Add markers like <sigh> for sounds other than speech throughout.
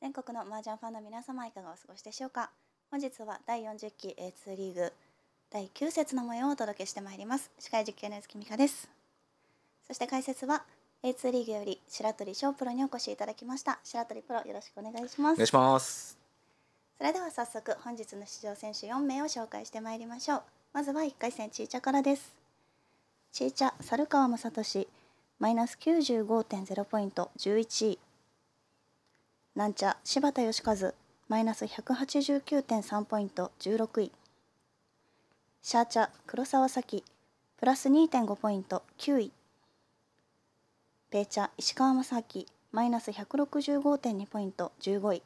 全国の麻雀ファンの皆様いかがお過ごしでしょうか本日は第40期 A2 リーグ第9節の模様をお届けしてまいります司会実況の月美香ですそして解説は A2 リーグより白鳥翔プロにお越しいただきました白鳥プロよろしくお願いしますお願いしますそれでは早速本日の出場選手4名を紹介してまいりましょうまずは1回戦ちいちゃからですちいちゃ猿川雅俊マイナス95.0ポイント11位なんちゃ柴田義和マイナス189.3ポイント16位シャーチャ黒沢咲プラス2.5ポイント9位ペーチャ石川正明マイナス165.2ポイント15位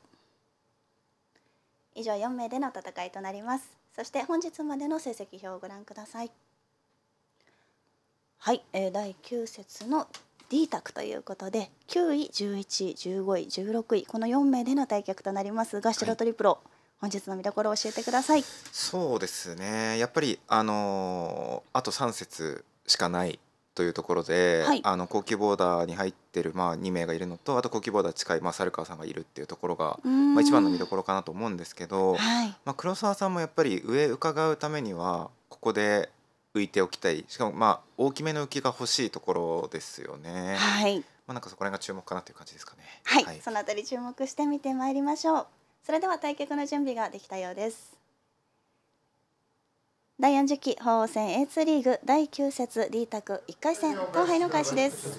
以上4名での戦いとなりますそして本日までの成績表をご覧くださいはい、えー、第9節のータクということで9位11位15位16位この4名での対局となりますが白鳥プロ、はい、本日の見どころを教えてくださいそうですねやっぱりあのー、あと3節しかないというところで、はい、あの高級ボーダーに入ってる、まあ、2名がいるのとあと高級ボーダー近い、まあ、猿川さんがいるっていうところが、まあ、一番の見どころかなと思うんですけど、はい、まあ、黒沢さんもやっぱり上伺うためにはここで浮いておきたいしかもまあ大きめの浮きが欲しいところですよね。はいまあなんかそこら辺が注目かなという感じですかね。はい、はい、そのあたり注目してみてまいりましょう。それでは対局の準備ができたようです。第四十期鳳凰戦 A2 リーグ第九節 D 卓一回戦東杯の開始です。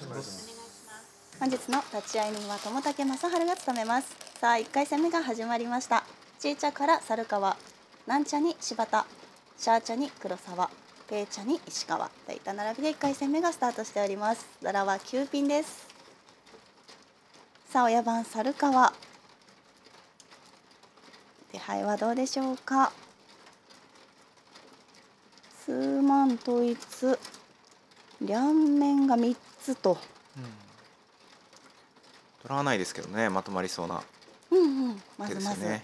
本日の立ち会い人は友竹正治が務めます。さあ一回戦目が始まりました。ちいちゃから猿川、なんちゃに柴田、シャーチャに黒沢。ペイチャに石川大体並びで1回戦目がスタートしておりますザラは9ピンですさあ親番猿川手配はどうでしょうか数万統一両面が3つと、うん、取らないですけどねまとまりそうな、ね、うんうんまずまずはい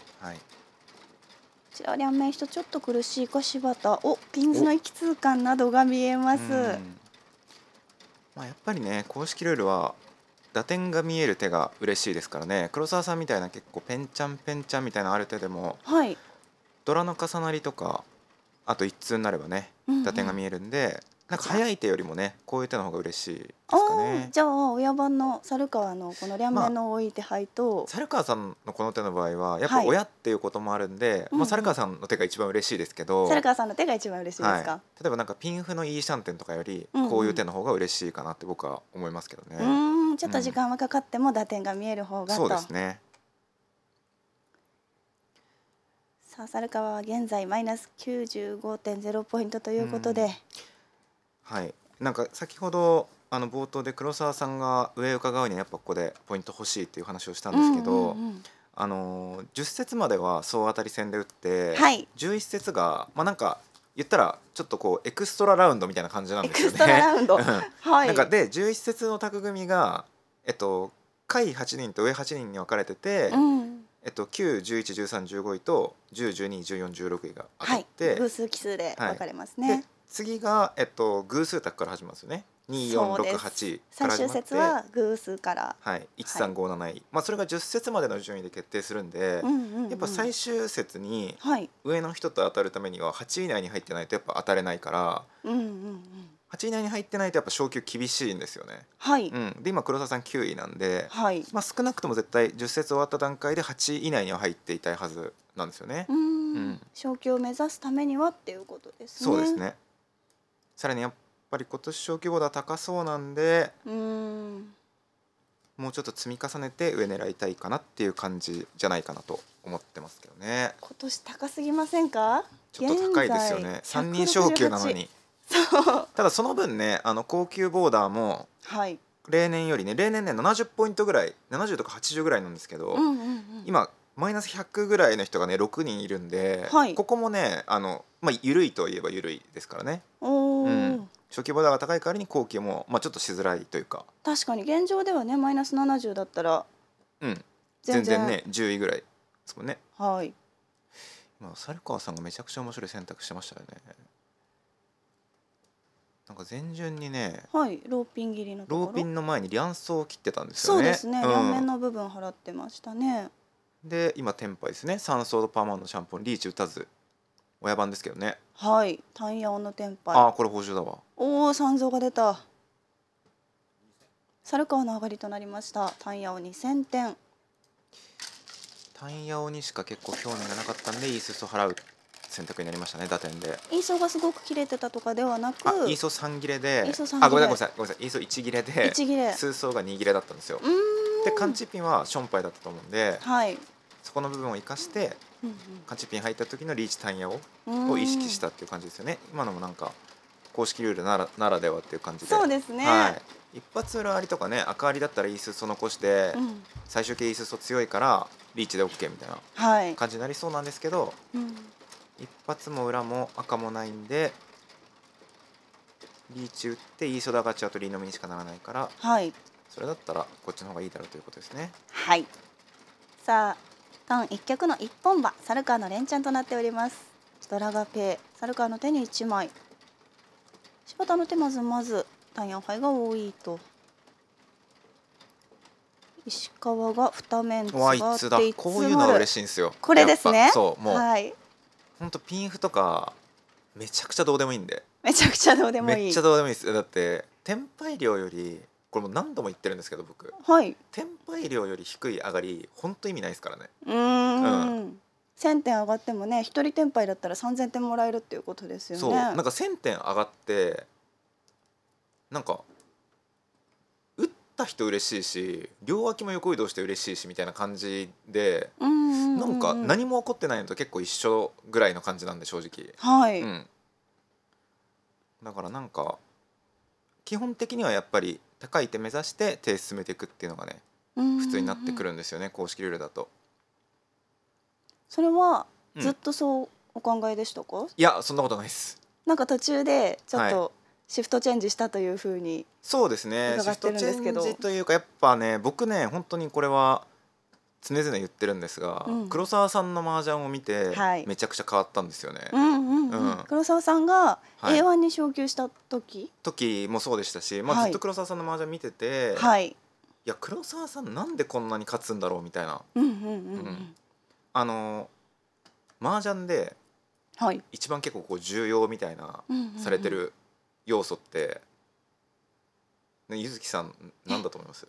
ちら両面人ちょっと苦しいか柴田おピンズの息通感などが見えますまあ、やっぱりね公式ルールは打点が見える手が嬉しいですからね黒沢さんみたいな結構ペンちゃんペンちゃんみたいなある手でも、はい、ドラの重なりとかあと1通になればね打点が見えるんで、なんか早い手よりもねこういう手の方が嬉しいですかね。じゃあ親番の猿川のこの両面の多い手配と、まあ、猿川さんのこの手の場合はやっぱ親っていうこともあるんで、はい、まあ猿川さんの手が一番嬉しいですけど、うん、猿川さんの手が一番嬉しいですか。はい、例えばなんかピンフのいいシャンテンとかよりこういう手の方が嬉しいかなって僕は思いますけどね。うん、うん、ちょっと時間はかかっても打点が見える方がそうですね。さあ猿川は現在マイナス九十五点ゼロポイントということで。うんはいなんか先ほどあの冒頭で黒沢さんが上を伺うにはやっぱここでポイント欲しいっていう話をしたんですけど、あの10節までは総当たり戦で打って、はい、11節がまあなんか言ったらちょっとこうエクストララウンドみたいな感じなんですよね。<laughs> はい、なんかで11節の卓組がえっと下位8人と上8人に分かれてて、うん、えっと9、11、13、15位と10、12、14、16位があって、はい、偶数奇数で分かれますね。次が、えっと、偶数卓から始まるんですよね。2468最終節は偶数から、はい、1 3 5 7はい、まあ、それが10節までの順位で決定するんで、うんうんうん、やっぱ最終節に上の人と当たるためには8位以内に入ってないとやっぱ当たれないから、うんうんうん、8位以内に入ってないとやっぱ昇級厳しいんですよね。はい、うん、で今黒沢さん9位なんで、はい、まあ、少なくとも絶対10節終わった段階で8位以内には入っていたいはずなんですよね。うん、昇級を目指すためにはっていうことですね。そうですねさらにやっぱり今年小規模だ高そうなんでうんもうちょっと積み重ねて上狙いたいかなっていう感じじゃないかなと思ってますけどね今年高すぎませんかちょっと高いですよね3人昇級なのにただその分ねあの高級ボーダーも例年よりね例年ね70ポイントぐらい70とか80ぐらいなんですけど、うんうんうん、今マイナス100ぐらいの人がね6人いるんで、はい、ここもねあの、まあ、緩いといえば緩いですからね。お初期ボーダーが高い代わりに後期も、まあ、ちょっとしづらいというか確かに現状ではねマイナス70だったらうん全然ね10位ぐらいですもんねはい今猿川さんがめちゃくちゃ面白い選択してましたよねなんか前順にねはいローピン切りのローピンの前に両層を切ってたんですよねそうですね、うん、両面の部分払ってましたねで今テンパイですね3層とパーマンのシャンポンリーチ打たず親番ですけどねはい単野の天敗あこれ報酬だわおお三蔵が出た猿川の上がりとなりました単野を2000点単野にしか結構興味がなかったんでいいスス払う選択になりましたね打点でイーソがすごく切れてたとかではなくイーソ三切れであごめんなさいごめんなさいイーソ一切れで一切れ数層が二切れだったんですよでカンチピンはションパイだったと思うんで、はい、そこの部分を生かしてカチピン入った時のリーチ単野をを意識したっていう感じですよね今のもなんか公式ルールならならではっていう感じでそうですね、はい、一発裏ありとかね赤ありだったらイースそ残して、うん、最終形イースそ強いからリーチで OK みたいな感じになりそうなんですけど、はいうん、一発も裏も赤もないんでリーチ打ってイーソダ勝ちとリりのみにしかならないから、はい、それだったらこっちの方がいいだろうということですね。はいさあ単一脚の一本馬サルカーの連チャンとなっておりますストラガペーサルカーの手に1枚柴田の手まずまずタ単4イが多いと石川が二面使っていつこういうのは嬉しいんですよこれですねそうもう、はい、ほんとピンフとかめちゃくちゃどうでもいいんでめちゃくちゃどうでもいいめっちゃどうでもいいですだって天杯量よりこれも何度も言ってるんですけど僕はい転売量より低い上がり本当意味ないですからねうんうん1000点上がってもね1人転売だったら3000点もらえるっていうことですよねそうなんか1,000点上がってなんか打った人嬉しいし両脇も横移動して嬉しいしみたいな感じで、うんなんか何も起こってないのと結構一緒ぐらいの感じなんで正直はい、うん、だからなんか基本的にはやっぱり高い手目指して手進めていくっていうのがね普通になってくるんですよね、公式ルールだと。それはずっとそうお考えでしたか、うん、いやそんなことないです。なんか途中でちょっと、はい、シフトチェンジしたというふうにそうですねシフトチェンジというかやっぱね僕ね本当にこれは常々言ってるんですが、うん、黒沢さんの麻雀を見て、めちゃくちゃ変わったんですよね。黒沢さんが A1 に昇級した時、はい、時もそうでしたし、まあ、ずっと黒沢さんの麻雀見てて、はい、いや黒沢さんなんでこんなに勝つんだろうみたいな。あの麻雀で、はい、一番結構こう重要みたいな、されてる要素って柚木さんなんだと思います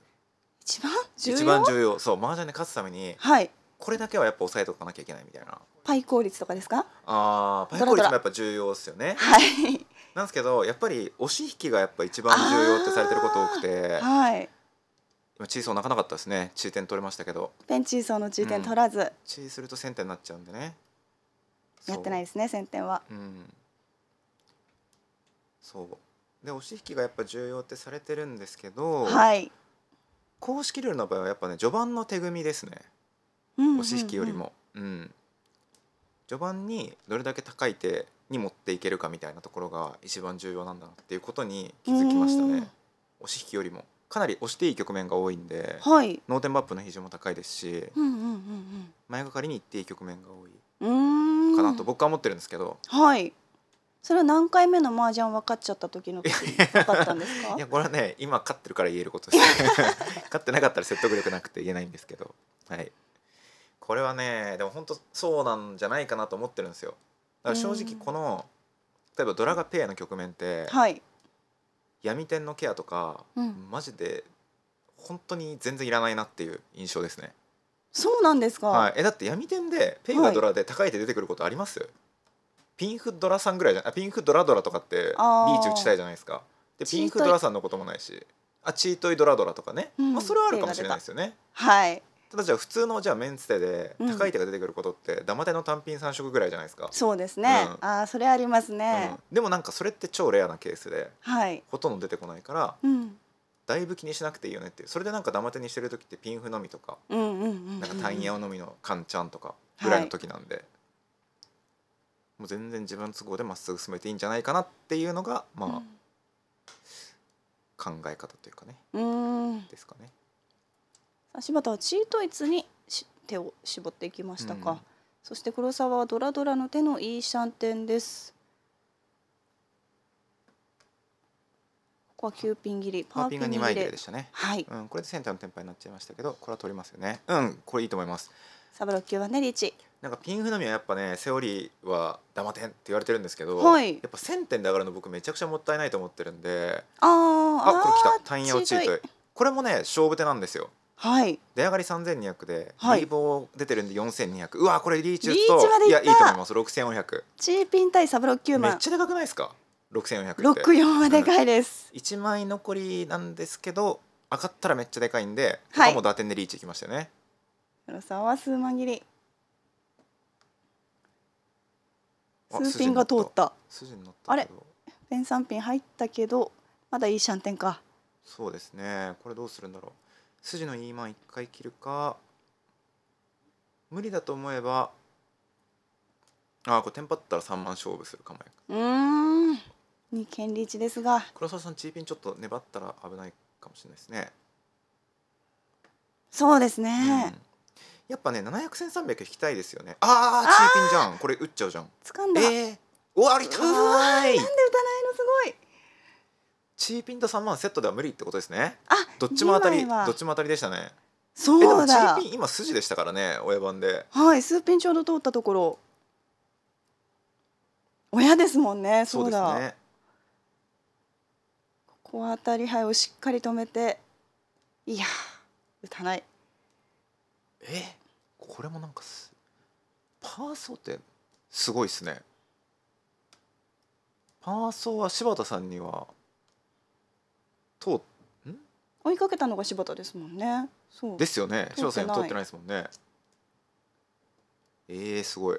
一番重要一番重要そう麻雀で勝つために、はい、これだけはやっぱ抑えとかなきゃいけないみたいなパイ効率とかですかああパイ効率もやっぱ重要ですよねはいなんですけどやっぱり押し引きがやっぱ一番重要ってされてること多くてはい今チーソー泣かなかったですね中点取れましたけどペンチーソーの中点取らず、うん、チーすると先点になっちゃうんでねやってないですね先点はうんそうで押し引きがやっぱ重要ってされてるんですけどはい公式ルールの場合はやっぱね序盤の手組みですね、うん押し引きよりも、うん、序盤にどれだけ高い手に持っていけるかみたいなところが一番重要なんだなっていうことに気づきましたね押し引きよりもかなり押していい局面が多いんで、はい、ノーテンバップの比重も高いですし、前がかりにいっていい局面が多いかなと僕は思ってるんですけど、はい、それは何回目の麻雀分かっちゃった時の時分かったんですかいやこれはね今勝ってるから言えることです勝ってなかったら説得力なくて言えないんですけどはいこれはねでも本当そうなんじゃないかなと思ってるんですよだから正直この、例えばドラガペアの局面って、はい、闇天のケアとか、うん、マジで本当に全然いらないなっていう印象ですねそうなんですか、はい、えだって闇天でペイがドラで高い手出てくることあります、はいピンフドラさんぐらいじゃあピンフドラドラとかってビーチ打ちたいじゃないですかでピンフドラさんのこともないしあチートイドラドラとかね、うん、まあ、それはあるかもしれないですよね。はいただじゃあ普通のじゃあメンツテで高い手が出てくることってダマテの単品3色ぐらいじゃないですかそうですね、うん、あそれありますね、うん、でもなんかそれって超レアなケースで、はい、ほとんど出てこないから、うん、だいぶ気にしなくていいよねってそれでなんかダマテにしてる時ってピンフのみとかタイうんうん、なんかのみのカンちゃんとかぐらいの時なんで、はいもう全然自分の都合でまっすぐ進めていいんじゃないかなっていうのがまあ、うん、考え方というかねうんですかね。柴田はチートイツに手を絞っていきましたか、うん、そして黒沢はドラドラの手のいいシャンテンですここは9ピン切りパーピンが2枚切れでしたねはい、うん、これでセンターの転ンになっちゃいましたけどこれは取りますよねうんこれいいと思いますサブロ級はねリーチなんかピンフのみはやっぱねセオリーはってん」って言われてるんですけど、はい、やっぱ1,000点で上がるの僕めちゃくちゃもったいないと思ってるんでああこれきた単位落ちとこれもね勝負手なんですよ。はい、出上がり3200で、はい、リー出てるんで4200うわこれリーチ打つといやいいと思います6400チーピン対サブロッキューマンめっちゃでかくないですか6400って64はでかいです、うん、1枚残りなんですけど上がったらめっちゃでかいんで、はい、他も打点でリーチいきましたよね黒沢は数万切り数ピンが通ったあれペン3ピン入ったけどまだいいシャンテンかそうですねこれどうするんだろう筋の E マン1回切るか無理だと思えばああこれテンパったら3万勝負する構えうん二間リーチですが黒沢さんチーピンちょっと粘ったら危ないかもしれないですねそうですね、うんやっぱね七百千三百引きたいですよねああチーピンじゃんこれ打っちゃうじゃん掴んだえー、終わりたいなんで打たないのすごいチーピンと三万セットでは無理ってことですねあどっちも当たりどっちも当たりでしたねそうだチーピン今筋でしたからね親番ではい数ピンちょうど通ったところ親ですもんねそうだねここ当たり牌をしっかり止めていや打たないえこれもなんかすパーソーってすごいっすねパーソーは柴田さんには通ん追いかけたのが柴田ですもんね。そうですよね。柴田さん通ってないですもんね。えー、すごい。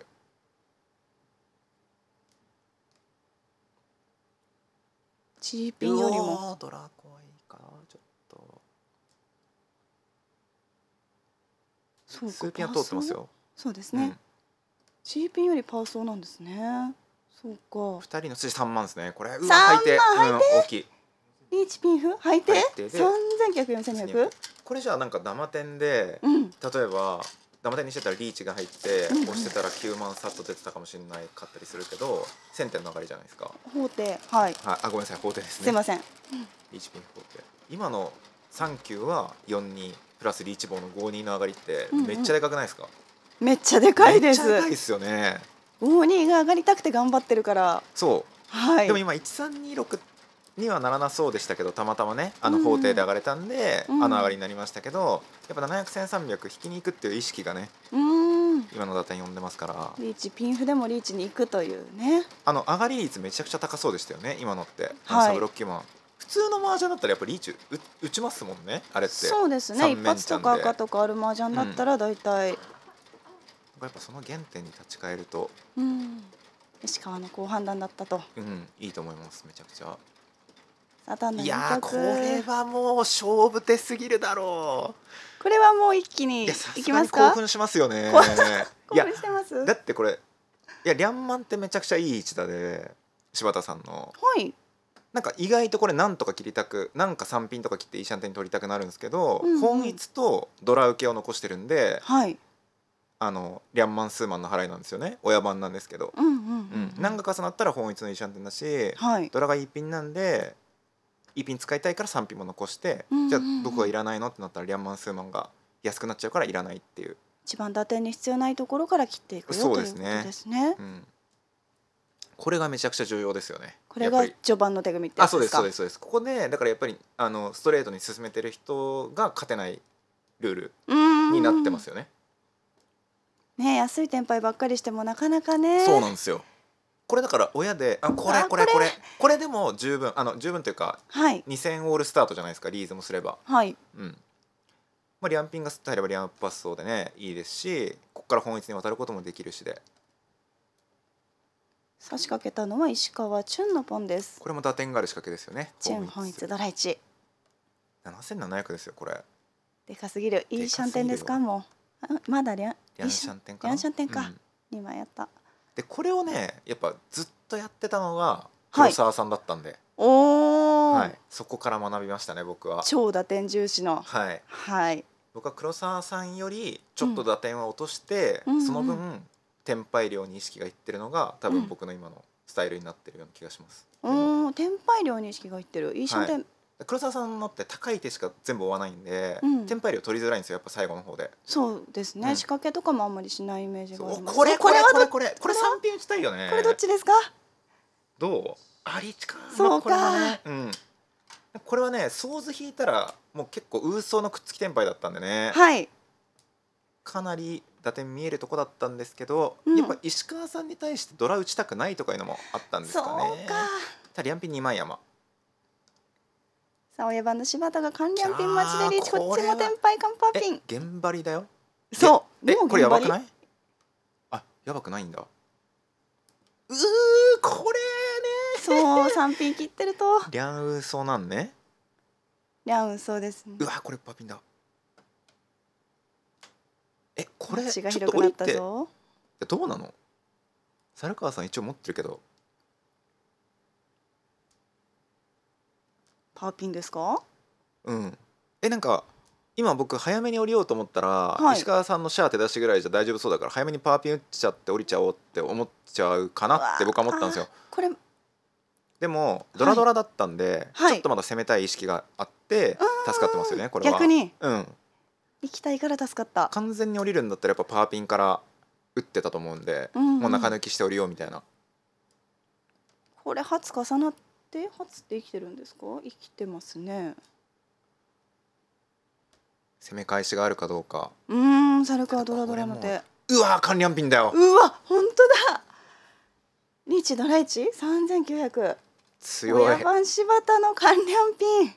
チーピンよりも。ドラ数ピンは通ってますよそうですね、うん、C ピンよりパーソーなんですねそうか二人の筋三万ですねこれうわ履いてうん、大きいリーチピンフ履いて三千九百四千二百これじゃあなんかダマ点で、うん、例えばダマ点にしてたらリーチが入って、うんうん、押してたら9万さっと出てたかもしれないかったりするけど1000点の上がりじゃないですか法廷はい、はい、あごめんなさい法廷ですねすいません、うん、リーチピン法廷今の3九は4にプラスリーチ棒の5二の上がりってめっちゃでかくないですか、うんうん、めっちゃでかいですめっちゃでかいですよね5二が上がりたくて頑張ってるからそう、はい、でも今一三二六にはならなそうでしたけどたまたまねあの法廷で上がれたんで、うん、あの上がりになりましたけどやっぱ七百千三百引きに行くっていう意識がねうん、今の打点呼んでますからリーチピンフでもリーチに行くというねあの上がり率めちゃくちゃ高そうでしたよね今のって、はい、サブロッキーマン。普通の麻雀だったらやっぱりリーチ打ちますもんねあれってそうですね一発とか赤とかある麻雀だったら大体、うん、やっぱその原点に立ち返ると、うん、石川の好判断だったと、うん、いいと思いますめちゃくちゃいやこれはもう勝負手すぎるだろうこれはもう一気にいきますか興奮しますよね <laughs> 興奮してますだってこれいやリャンマンってめちゃくちゃいい一打で柴田さんのはいなんか意外とこれなんとか切りたくなんか3品とか切ってイシャンテン取りたくなるんですけど、うんうん、本一とドラ受けを残してるんで、はい、あのリャンマンスーマンの払いなんですよね親番なんですけど、うんうんうん何が重なったら本一のイシャンテンだし、はい、ドラが一品なんで一品使いたいから3品も残して、うんうんうん、じゃあ僕はいらないのってなったらリャンマンスーマンが安くなっちゃうからいらないっていう一番打点に必要ないところから切っていくよということですね。そうですね、うんこれがめちゃくちゃ重要ですよねこれが序盤の手組ってあそうですそうですそうですここでだからやっぱりあのストレートに進めてる人が勝てないルールになってますよねね安い転売ばっかりしてもなかなかねそうなんですよこれだから親であこれこれこれこれでも十分あの十分というか、はい、2000オールスタートじゃないですかリーズもすればはいうんまあ、リアンピンが吸っればリアンパスそうでねいいですしここから本一に渡ることもできるしで差し掛けたのは石川チュンのポンです。これも打点がある仕掛けですよね。チュン本一ドラ一。七千七百ですよこれ。でかすぎる。いいシャンテンですかもう。まだリャン。リャンシャンテンか。リャンシャンテンか。二、うん、枚やった。でこれをねやっぱずっとやってたのが黒沢さんだったんで。はい、おお。はい。そこから学びましたね僕は。超打点重視の。はい。はい。僕は黒沢さんよりちょっと打点は落として、うん、その分天敗量に意識がいってるのが多分僕の今のスタイルになってるような気がします。うん、天敗量に意識がいってる。いいシャンテはい黒沢さんのって高い手しか全部追わないんで、うん、テン量取りづらいんですよやっぱ最後の方でそうですね、うん、仕掛けとかもあんまりしないイメージがありますこれこれこれこれこれ三品打ちたいよねこれどっちですかどうありちかそうか、まあ、ね、うんこれはね想図引いたらもう結構ウーソーのくっつき天敗だったんでねはいかなり打点見えるとこだったんですけど、うん、やっぱ石川さんに対してドラ打ちたくないとかいうのもあったんですかね。そうか。たリアンピン二枚山。さあ親番の柴田が関リアンピン待ちでリーチこっちも天敗カンパーピン。ゲンバリだよ。そう。でもこれやばくない？あやばくないんだ。うーこれね。そう三ピン切ってると。リャンウーソなんね。リャンウーソです、ね、うわこれパピンだ。えこれちょっと降りてどうなの猿川さん一応持ってるけどパーピンですかうんえなんか今僕早めに降りようと思ったら、はい、石川さんのシャア手出しぐらいじゃ大丈夫そうだから早めにパーピン打っちゃって降りちゃおうって思っちゃうかなって僕は思ったんですよ。これでもドラドラだったんで、はい、ちょっとまだ攻めたい意識があって助かってますよね、これは。逆に、うん、行きたいから助かった完全に降りるんだったらやっぱパーピンから打ってたと思うんで、うんうん、もう中抜きして降りようみたいなこれ初重なって初って生きてるんですか生きてますね攻め返しがあるかどうかうん猿川ドラドラの手うわーリアンピンだようわ本当だリーチドライチ3900強い親番柴田の関連ピン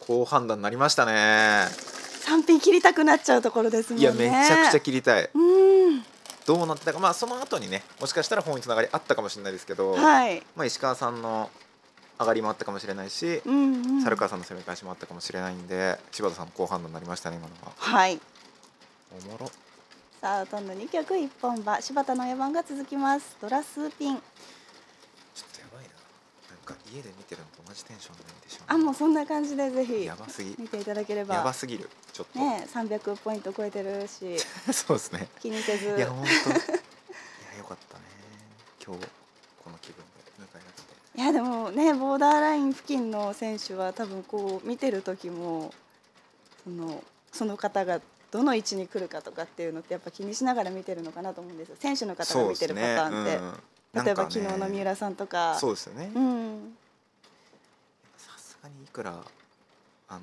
好判断になりましたね三品切りたくなっちゃうところですもんね。いやめちゃくちゃ切りたい。うんどうなってたかまあその後にねもしかしたら本につながりあったかもしれないですけど、はい、まあ石川さんの上がりもあったかもしれないし、うんうん、猿川さんの攻め返しもあったかもしれないんで柴田さんの好判断になりましたね今のは。はいおもろさあどんどん2曲1本場柴田の野番が続きますドラスーピンか家で見てるのと同じテンションで見てしまうあもうそんな感じでぜひやばすぎ見ていただければやばすぎるちょっとね300ポイント超えてるしそうですね気にせずいや本当 <laughs> いやよかったね今日この気分で迎えられていやでもねボーダーライン付近の選手は多分こう見てる時もそのその方がどの位置に来るかとかっていうのってやっぱ気にしながら見てるのかなと思うんです選手の方が見てるパターンって。例えば、ね、昨日の三浦さんとかそうですよねさすがにいくらあの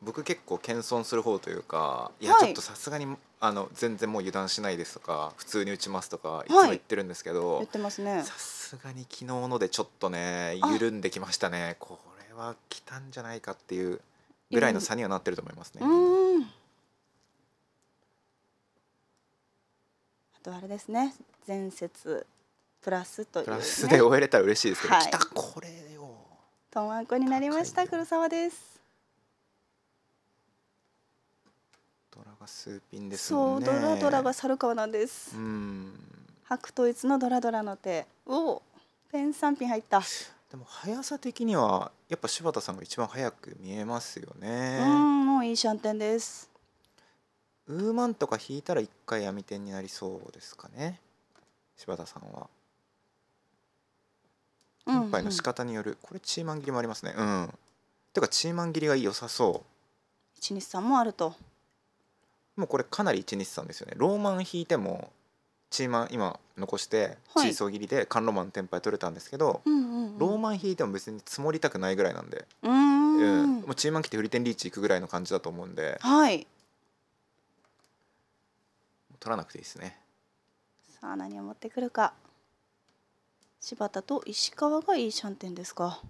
僕結構謙遜する方というかいやちょっとさすがに、はい、あの全然もう油断しないですとか普通に打ちますとかいつも言ってるんですけど、はい、言ってますねさすがに昨日のでちょっとね緩んできましたねこれは来たんじゃないかっていうぐらいの差にはなってると思いますね。あとあれですね前節プラスという、ね、プラスで終えれたら嬉しいですけど、はい、たこれよトマンコになりました黒沢ですドラがスーピンです、ね、そうドラドラが猿川なんですうん白頭一のドラドラの手おペン三品入ったでも速さ的にはやっぱ柴田さんが一番早く見えますよねうんもういいシャンテンですウーマンとか引いたら一回闇点になりそうですかね柴田さんはおっぱの仕方による、これチーマン切りもありますねうんてかチーマン切りが良さそう1日3もあるともうこれかなり1日3ですよねローマン引いてもチーマン今残してチーソー切りでカンロマンテンパイ取れたんですけど、うんうんうん、ローマン引いても別に積もりたくないぐらいなんでうん、うん、もうチーマン切ってフリテンリーチ行くぐらいの感じだと思うんではい取らなくていいですねさあ何を持ってくるか柴田と石川がいいシャンテンですか。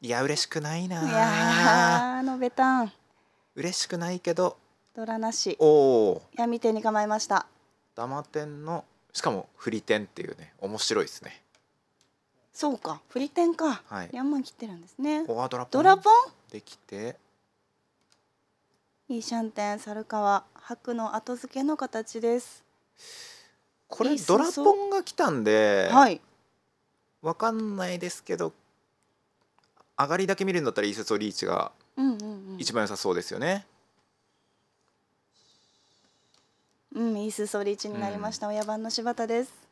いや嬉しくないな。いやのべたん。嬉しくないけど。ドラなし。おお。闇店に構えました。ダ玉店のしかも振り店っていうね面白いですね。そうか、フリテンか。はい。ヤンマン切ってるんですね。ドラポン。ドラポン。できてイーシャンテン猿川白の後付けの形ですこれドラポンが来たんで、はい、わかんないですけど上がりだけ見るんだったらイーセソリーチが一番良さそうですよね。うん、うんうん、イースソリーチになりました、うん、親番の柴田です。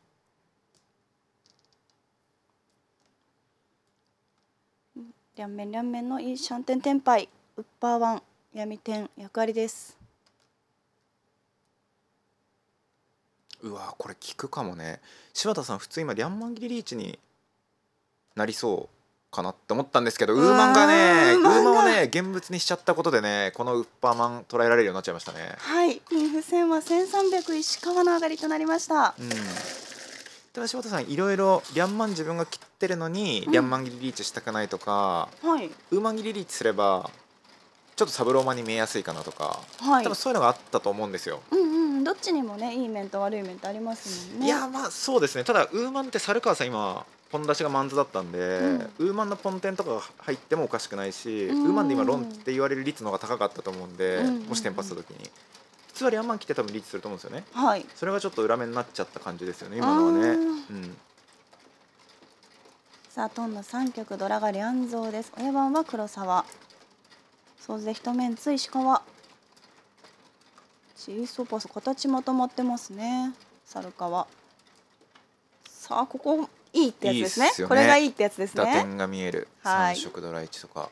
両面両面のいいシャンテンテンパイウッパーワン闇天役割ですうわこれ聞くかもね柴田さん普通今リャンマンリリーチになりそうかなって思ったんですけどウーマンがねウーマンをね現物にしちゃったことでねこのウッパーマン捉えられるようになっちゃいましたねはいこの付箋は1300石川の上がりとなりましたうんただ柴田さんいろいろリャンマン自分が切ってるのに、リャンマン切りリーチしたくないとか、はい、ウーマン切りリーチすればちょっとサブローマンに見えやすいかなとか、はい、多分そういうのがあったと思うんですよ。うんうん、どっちにもねいい面と悪い面ってありますもんね。いやまあそうですねただウーマンって猿川さん今ポン出しがマンズだったんで、うん、ウーマンのポンテンとかが入ってもおかしくないし、うん、ウーマンで今ロンって言われる率の方が高かったと思うんで、うん、もしテンパした時に。普通はリャンマン期って多分リーチすると思うんですよねはいそれがちょっと裏目になっちゃった感じですよね今のはねうんさあトンの3曲ドラがリャンゾーです親番は黒沢総勢一面つい石川チーソーパス形まとまってますね猿川さあここいいってやつですね、ね、これがいいってやつですね打点が見える、三色ドラ1とか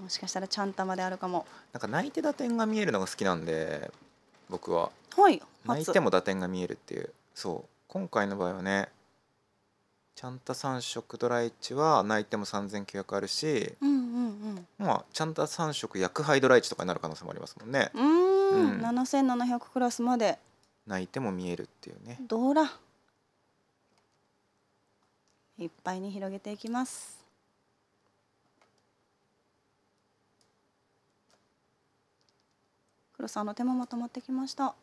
もしかしたらちゃんたまであるかもなんか泣いて打点が見えるのが好きなんで僕は、はい、泣いても打点が見えるっていうそう今回の場合はねちゃんた三色ドライチは泣いても三千九百あるし、うんうんうん、まあちゃんた三色薬杯ドライチとかになる可能性もありますもんねうん七千七百クラスまで泣いても見えるっていうねどうらいっぱいに広げていきます黒さんの手もまとまってきました。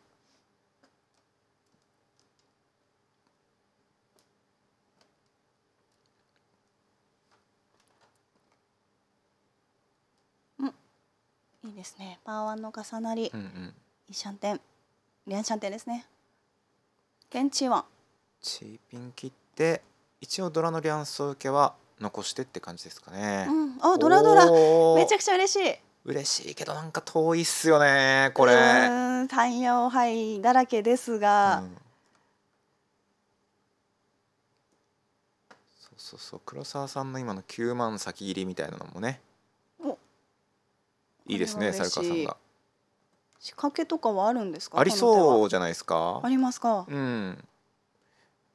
いいですね。パーワンの重なり。うんうん、イシャンテン。リアンシャンテンですね。ケンチーワン。チーピン切って、一応ドラのリアンス受けは残してって感じですかね。うん、あ、ドラドラ。めちゃくちゃ嬉しい。嬉しいけどなんか遠いっすよねこれ太陽ヤだらけですが、うん、そうそうそう黒沢さんの今の9万先切りみたいなのもねいいですね猿川さんが仕掛けとかはあるんですかありそうじゃないですかありますかうん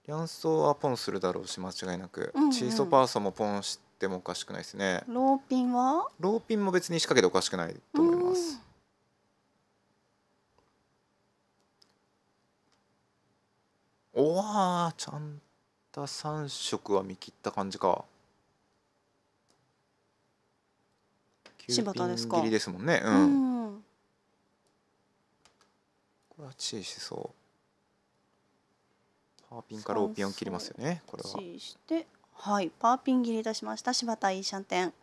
リャはポンするだろうし間違いなく、うんうん、チーソパーソもポンしてってもおかしくないですねローピンはローピンも別に仕掛けておかしくないと思いますおわちゃんと三色は見切った感じか柴田ですか切りですもんねうん、うん、これは注意しそうパーピンかローピンを切りますよねこれは注意してはい、パーピン切りいたしました柴田イーシャンテン。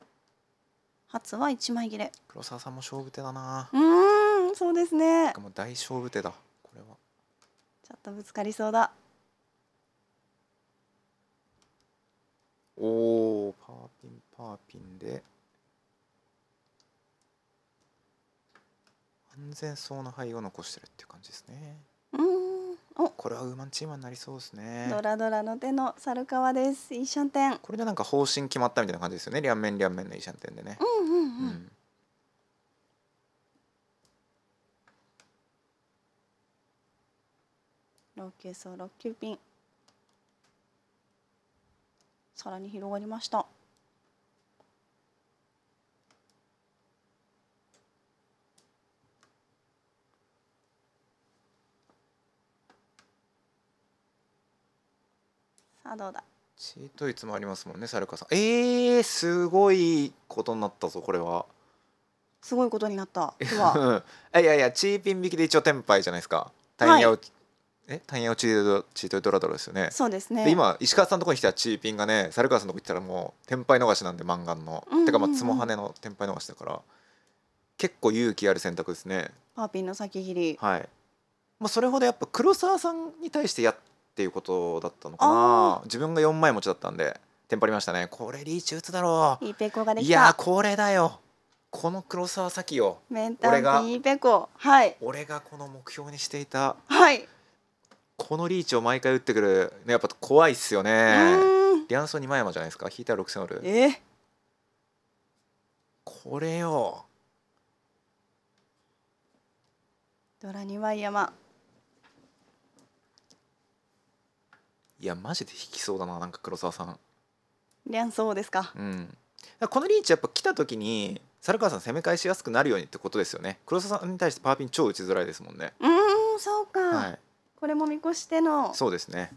初は一枚切れ。黒沢さんも勝負手だな。うん、そうですね。しかも大勝負手だ。これは。ちょっとぶつかりそうだ。おお、パーピンパーピンで。安全そうな牌を残してるっていう感じですね。うん。おこれはウーマンチーマになりそうですねドラドラの手の猿川ですイシャンテンこれでなんか方針決まったみたいな感じですよね両面両面のイシャンテンでねうんうんうん、うんー九層6九ピンさらに広がりましたあどうだチートイツもありますもんねサルカさんえー、すごいことになったぞこれはすごいことになったでは <laughs> いやいやチーピン引きで一応テンパイじゃないですかタイヤを、はい、えタイヤ落ちーチートイドラドラですよねそうですね今石川さんのとこに来たチーピンがね猿川さんのとこ行ったらもう天敗逃しなんで漫画の、うんうんうん、てかまあツモハネの天敗逃しだから結構勇気ある選択ですねパーピンの先切りはいまあ、それほどやっぱ黒沢さんに対してやっっていうことだったのかな自分が4枚持ちだったんでテンパりましたねこれリーチ打つだろういいペコができたいやこれだよこの黒沢咲を俺がいいペコはい俺がこの目標にしていたはいこのリーチを毎回打ってくるねやっぱ怖いっすよねリアンソンー・枚山じゃないですか引いたら6000オールえこれよドラニ枚山いやマジで引きそうだななんか黒沢さんりゃんそうですかうんこのリーチやっぱ来た時に猿川さん攻め返しやすくなるようにってことですよね黒沢さんに対してパーピン超打ちづらいですもんねうんそうか、はい、これも見越してのそうですね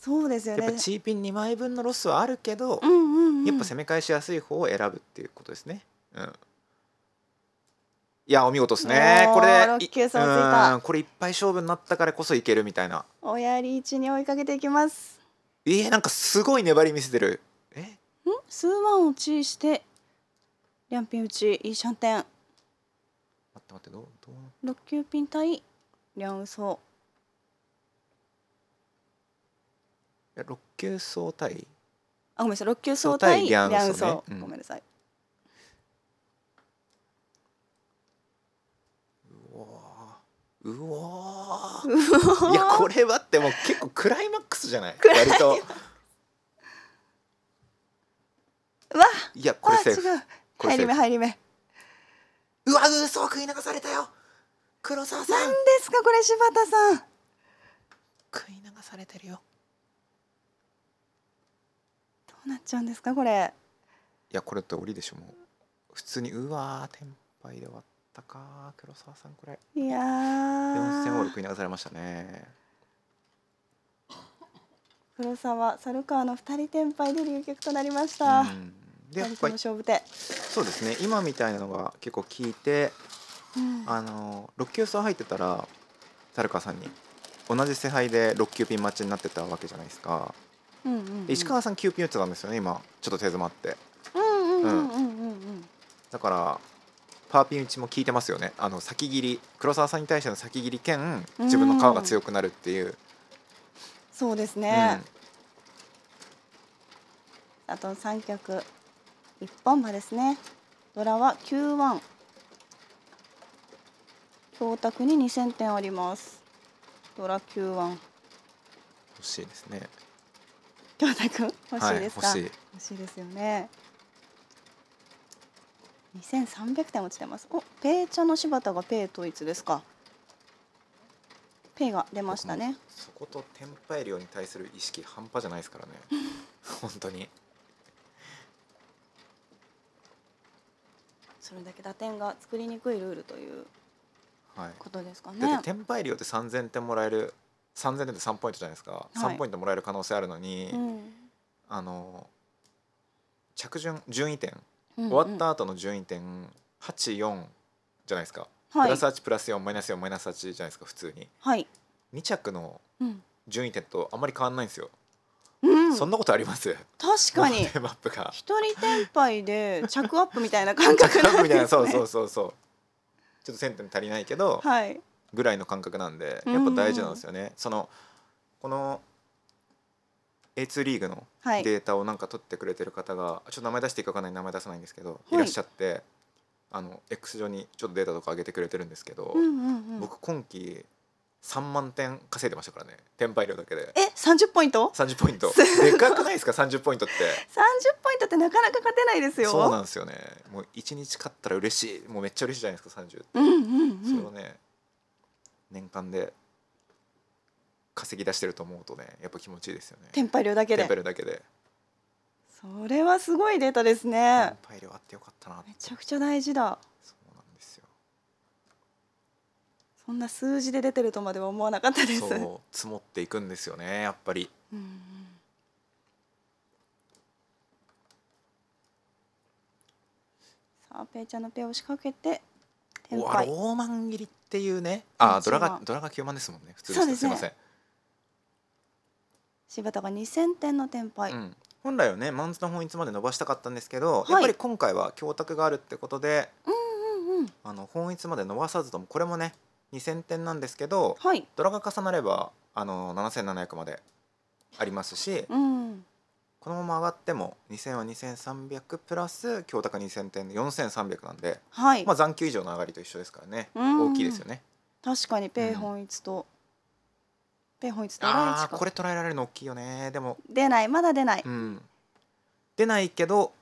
そうですよねやっぱチーピン2枚分のロスはあるけど、うんうんうん、やっぱ攻め返しやすい方を選ぶっていうことですねうんいやお見事ですねこれで、うんこれいっぱい勝負になったからこそいけるみたいなおやり一に追いかけていきますえなんかすごい粘り見せてるえん数万を注意して両ピン打ちいいシャンテン待って待ってどうどう六九ピン対両嘘六級相対あごめんなさい六級相対両嘘、うん、ごめんなさいうおいやこれはってもう結構クライマックスじゃない割とわいやこれセーフ入り目入り目うわ嘘を食い流されたよ黒沢さん何ですかこれ柴田さん食い流されてるよどうなっちゃうんですかこれいやこれって折りでしょもう普通にうわー天敗で終わっったか黒沢さんくらいいや四千オール食い流されましたね黒沢猿川の二人転敗で流血となりましたでやっぱ勝負手そうですね今みたいなのが結構効いて、うん、あの6球差入ってたら猿川さんに同じ世敗で6球ピン待ちになってたわけじゃないですか、うんうんうん、石川さん9ピン打ってたんですよね今ちょっと手詰まってだからパーピン打ちも効いてますよねあの先切り黒沢さんに対しての先切り兼自分の皮が強くなるっていう、うん、そうですね、うん、あと3局一本馬ですねドラは9番強卓に2000点ありますドラ9番欲しいですね強卓欲しいですか、はい、欲しい欲しいですよね2300点落ちてますおペイ茶の柴田がペイ統一ですかペイが出ましたねそことパイ量に対する意識半端じゃないですからね <laughs> 本当にそれだけ打点が作りにくいルールということですかね、テンパイ量って3000点もらえる3000点って3ポイントじゃないですか、はい、3ポイントもらえる可能性あるのに、うん、あの着順順位点終わった後の順位点84じゃないですか、はい、プラス8プラス4マイナス4マイナス8じゃないですか普通に、はい、2着の順位点とあんまり変わんないんですよ、うん、そんなことあります確かに一人転敗で着アップみたいな感覚なんですねそうそうそうそうちょっと1000点足りないけど、はい、ぐらいの感覚なんでやっぱ大事なんですよね、うん、そのこの A2 リーグのデータをなんか取ってくれてる方が、はい、ちょっと名前出していいか分かない名前出さないんですけど、い、らっしゃってあの X 上にちょっとデータとか上げてくれてるんですけど、うんうんうん、僕今期3万点稼いでましたからね転売量だけでえ30ポイント ?30 ポイントでかくないですか30ポイントって30ポイントってなかなか勝てないですよそうなんですよねもう1日勝ったら嬉しいもうめっちゃ嬉しいじゃないですか30って、うんうんうん、それをね年間で稼ぎ出してると思うとねやっぱ気持ちいいですよねテンパイ量だけでテンパ量だけでそれはすごいデータですねテンパ量あってよかったなめちゃくちゃ大事だそうなんですよそんな数字で出てるとまでは思わなかったですそう積もっていくんですよねやっぱりうん、さあペイちゃんのペイを仕掛けて天おあローマン切りっていうねあドラがドラが9万ですもんね普通です、ね、すみません柴田が2000点の転売、うん、本来はねマンズの本一まで伸ばしたかったんですけど、はい、やっぱり今回は供託があるってことで、うんうんうん、あの本一まで伸ばさずともこれもね2,000点なんですけど、はい、ドラが重なればあの7,700までありますし、うん、このまま上がっても2,000は2,300プラス供託2,000点で4,300なんで、はい、まあ残級以上の上がりと一緒ですからね、うん、大きいですよね。確かにペイ本一と、うんペンホイツとライチああこれ捉えられるの大きいよねでも出ないまだ出ない、うん出ないけど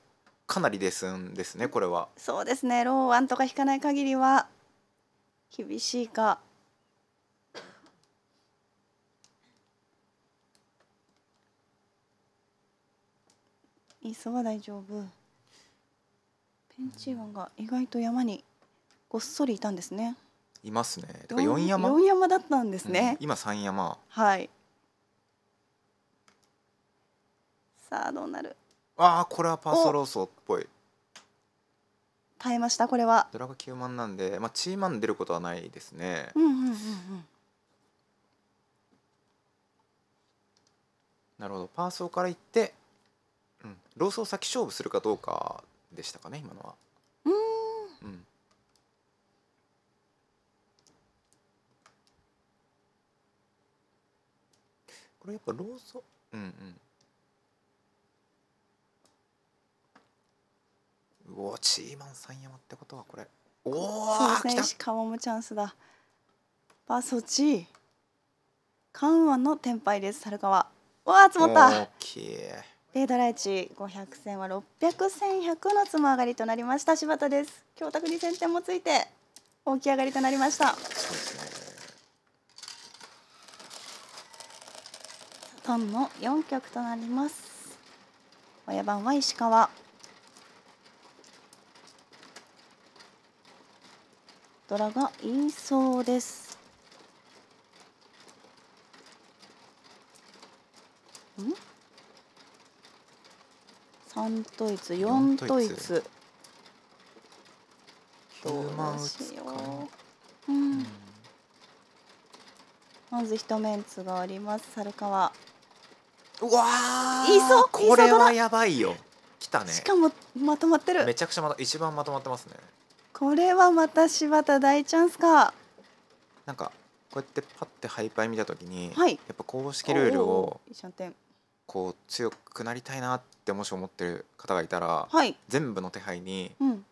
かなりですんですねこれはそうですねローワンとか引かない限りは厳しいかいそは大丈夫ペンチーワンが意外と山にごっそりいたんですねいますね。か四山。四山だったんですね。うん、今三山。はい。さあどうなる。ああこれはパーソローソっぽい。耐えましたこれは。ドラが九万なんで、まあチーマン出ることはないですね。うんうんうんうん。なるほどパーソーからいって、うん、ローソー先勝負するかどうかでしたかね今のは。うん。うん。これやっぱローソうんうんうおチーマン三山ってことはこれおおそうですね石チャンスだパソチ緩和の天敗です猿川わあ積もったベードライチ5 0戦は六百0戦1の積も上がりとなりました柴田です今日卓二先点もついて大き上がりとなりましたそうですねトンの4曲となります親番は石川ドラが言いそうですん3トイツ4トイツどうしよう、まず一メンツがあります猿川うわいそうこれはやばいよ来たねしかもまとまってるめちゃくちゃま一番まとまってますねこれはまた柴田大チャンスかなんかこうやってパッてハイパイ見た時に、はい、やっぱ公式ルールをこう強くなりたいなってもし思ってる方がいたら、はい、全部の手配に、うん、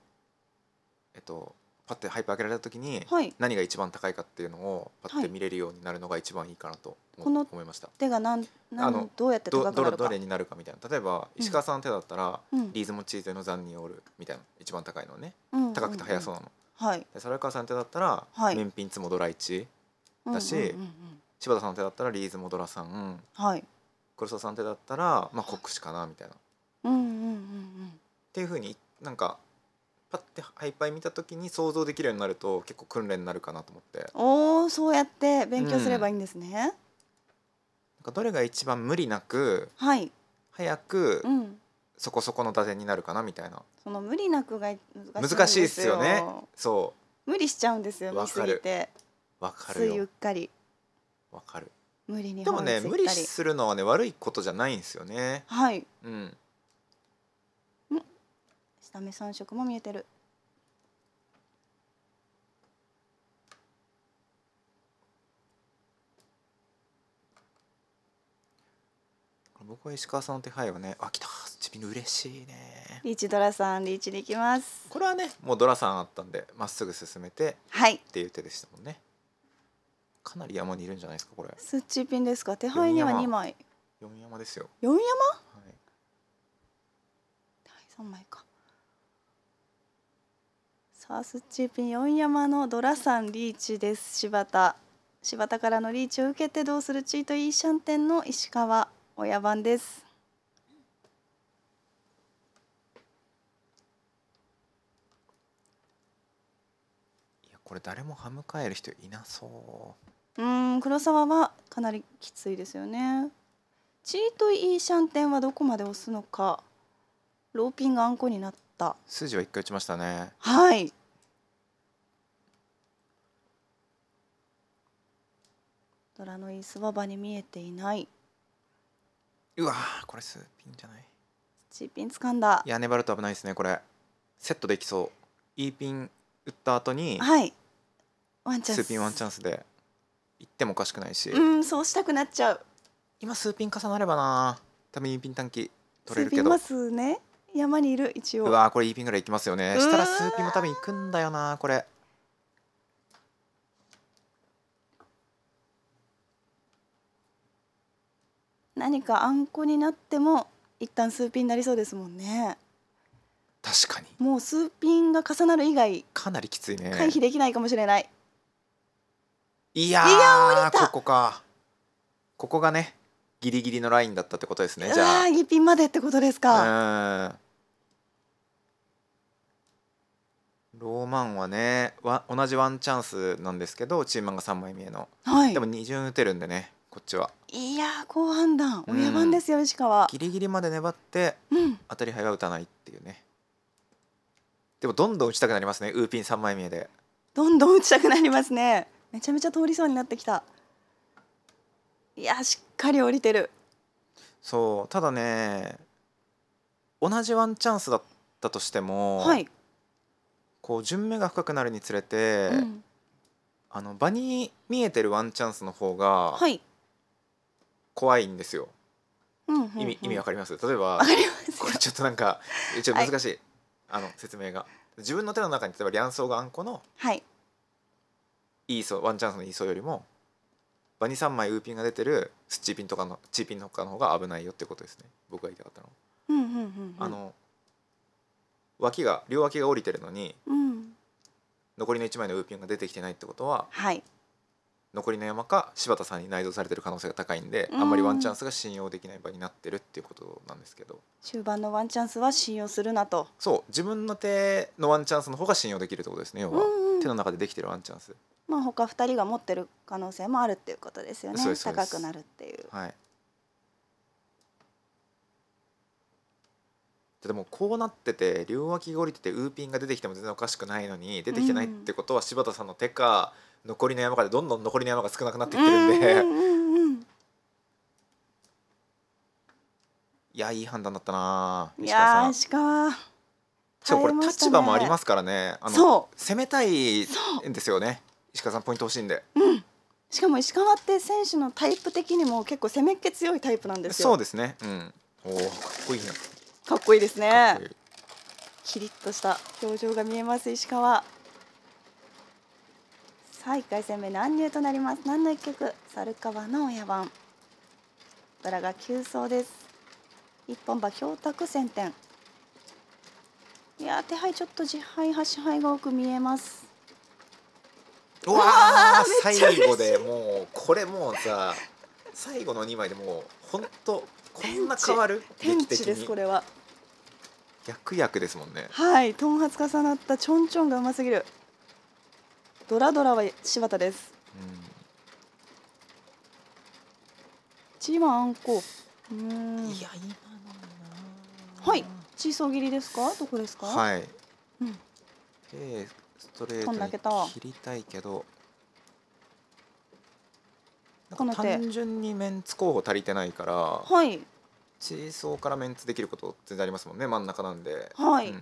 えっとパッてハイパー開けられた時に、何が一番高いかっていうのをパッて見れるようになるのが一番いいかなと思,、いました。手がなんあのどうやってど高くなれるどかれになるかみたいな例えば石川さんの手だったら、うんリーズもチーズの残にオるみたいな一番高いのねうん高くて速そうなの。はいで猿川さんの手だったら、はいメンピンツもドラ1だしうんうんうんうん柴田さんの手だったらリーズもドラさはい黒沢さんの手だったら、まあ、国しかなみたいな。うんうんうんうんっていうふうになんかパッてハイパイ見た時に想像できるようになると結構訓練になるかなと思っておおそうやって勉強すればいいんですね、うん、なんかどれが一番無理なく、はい、早く、うん、そこそこの打点になるかなみたいなその無理なくが難しいっすよねそう無理しちゃうんですよ見すぎてわかるようっかりわかる無理にでもね無理するのはね悪いことじゃないんですよねはいうん下目3色も見えてる僕は石川さんの手配はねあ来たチビの嬉しいねリーチドラさんリーチできますこれはねもうドラさんあったんでまっすぐ進めてはいっていう手でしたもんねかなり山にいるんじゃないですかこれスッチピンですか手配には2枚4山ですよ4山、はい、第配3枚かさあスッチーピン4山のドラさんリーチです柴田柴田からのリーチを受けてどうするチートイーシャンテンの石川親番ですこれ誰も歯向かえる人いなそううん黒沢はかなりきついですよねチートイーシャンテンはどこまで押すのかローピンがあんこになっった字は一回打ちましたねはいドラのいいスワバに見えていないうわこれスーピンじゃないスチーピン掴んだいや粘ると危ないですねこれセットできそうイーピン打った後にはいワンチャンススーピンワンチャンスで行ってもおかしくないしうんそうしたくなっちゃう今スーピン重なればな多分イーピン短期取れるけどますね山にいる一応うわこれーピンぐらい行きますよねしたらスーピンも多分行くんだよなこれ何かあんこになっても一旦ーピンになりそうですもんね確かにもうスーピンが重なる以外かなりきついね回避できないかもしれないいやここかここがねギリギリのラインだったってことですねじゃあギピンまでってことですかうんローマンはねわ同じワンチャンスなんですけどチーマンが3枚見えの、はい、でも2巡打てるんでねこっちはいや好判断親番ですよ、石川ギリギリまで粘って、うん、当たり牌は打たないっていうねでもどんどん打ちたくなりますねウーピン3枚見えでどんどん打ちたくなりますねめちゃめちゃ通りそうになってきたいやしっかり降りてるそうただね同じワンチャンスだったとしても、はい、こう順目が深くなるにつれて、うん、あの場に見えてるワンチャンスの方が怖いんですよ。はい、意味意味わかります例えばこれちょっとなんかちょっと難しい、はい、あの説明が自分の手の中に例えばリャンソウがあんこの、はい、いいそうワンチャンスのいいそうよりも場に三枚ウーピンが出てるスチーピンとかのチーピンとかの方が危ないよってことですね僕が言いたかったの。あの脇が両脇が降りてるのに、うん、残りの1枚のウーピンが出てきてないってことは、はい、残りの山か柴田さんに内蔵されてる可能性が高いんで、うん、あんまりワンチャンスが信用できない場になってるっていうことなんですけど終盤のワンチャンスは信用するなとそう自分の手のワンチャンスの方が信用できるってことですね要は、うんうん、手の中でできてるワンチャンスまあ他2人が持ってる可能性もあるっていうことですよね高くなるっていうはいでもこうなってて両脇が降りててウーピンが出てきても全然おかしくないのに出てきてないってことは柴田さんの手か残りの山かでどんどん残りの山が少なくなっていってるんで、いやいい判断だったな石川さん。いや石川しかもこれ立場もありますからねあの攻めたいんですよね石川さんポイント欲しいんで、うん、しかも石川って選手のタイプ的にも結構攻めっ気強いタイプなんですよそうですねうんおおかっこいいなかっこいいですねキリッとした表情が見えます石川さあ1回戦目乱入となります何の一曲猿川の親番ドラが急走です一本馬氷卓先点いや手配ちょっと自敗端敗が多く見えますうわ最後でもうこれもうさ最後の2枚でもう本当こんな変わる天地ですこれは薬薬ですもんねはい頭髪重なったちょんちょんがうますぎるドラドラは柴田です、うん、マンあんこうんいや今のはいチーソー切りですかどこですかはい、うん、えー、ストレートに切りたいけどこの手単純にメンツ候補足りてないからはいソーからメンツできること全然ありますもんね真ん中なんではい、うん、なん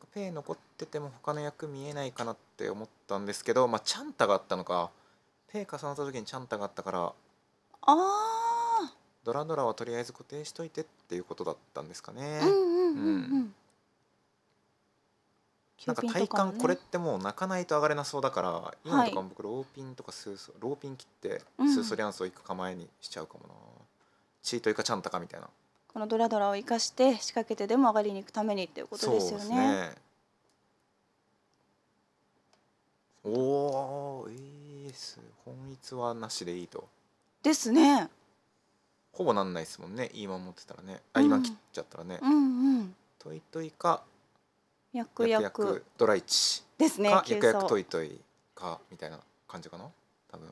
かペイ残ってても他の役見えないかなって思ったんですけどまあチャンタがあったのかペイ重なった時にチャンタがあったからああドラドラはとりあえず固定しといてっていうことだったんですかねうんうんうん、うんなんか体感これってもう泣かないと上がれなそうだから今とかも僕ローピンとかスーソローピン切ってスーソリアンスをいく構えにしちゃうかもな、チートイカちゃんたかみたいなこのドラドラを生かして仕掛けてでも上がりに行くためにっていうことですよね。おお、ええす、本一はなしでいいと。ですね。ほぼなんないですもんね、今持ってたらね、あ、今切っちゃったらね。うん、うん、トイトイか、役役ドライチですね役役くやくトイトイかみたいな感じかな多分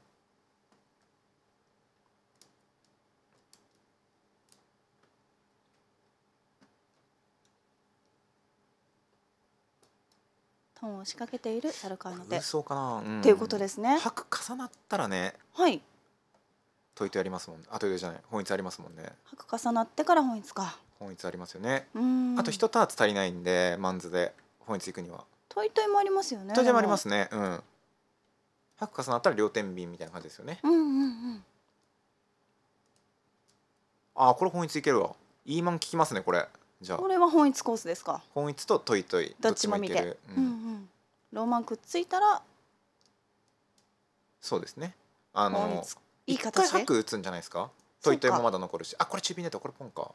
トンを仕掛けているサルカーノテそうかな、うん、っていうことですね白重なったらねはいトイトイありますもんあトイトイじゃない本一ありますもんね白重なってから本一か本一ありますよねあと一ターツ足りないんでマンズで本一行くにはトイトイもありますよねトイトイもありますねうん100重なったら両天秤みたいな感じですよねうんうんうんあこれ本一いけるわイーマン聞きますねこれじゃあこれは本一コースですか本一とトイトイどっちも見てる、うん、うんローマンくっついたらそうですねあのいい形で1回白打つんじゃないですかトイトイもまだ残るしあこれ中火ネット、これポンか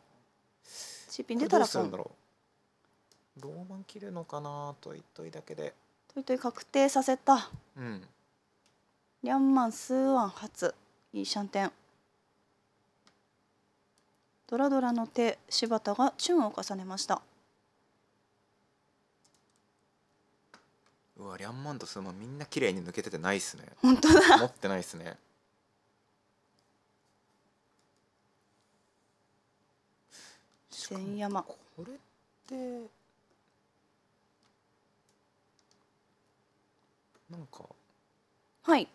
新品出たらポンローマン切るのかなといといだけでといとい確定させたうんリャンマンスーワン初いいシャンテンドラドラの手柴田がチュンを重ねましたうわリャンマンとスーマンみんな綺麗に抜けててないっすね本当だ持ってないっすね千山。これって。なんか。はい。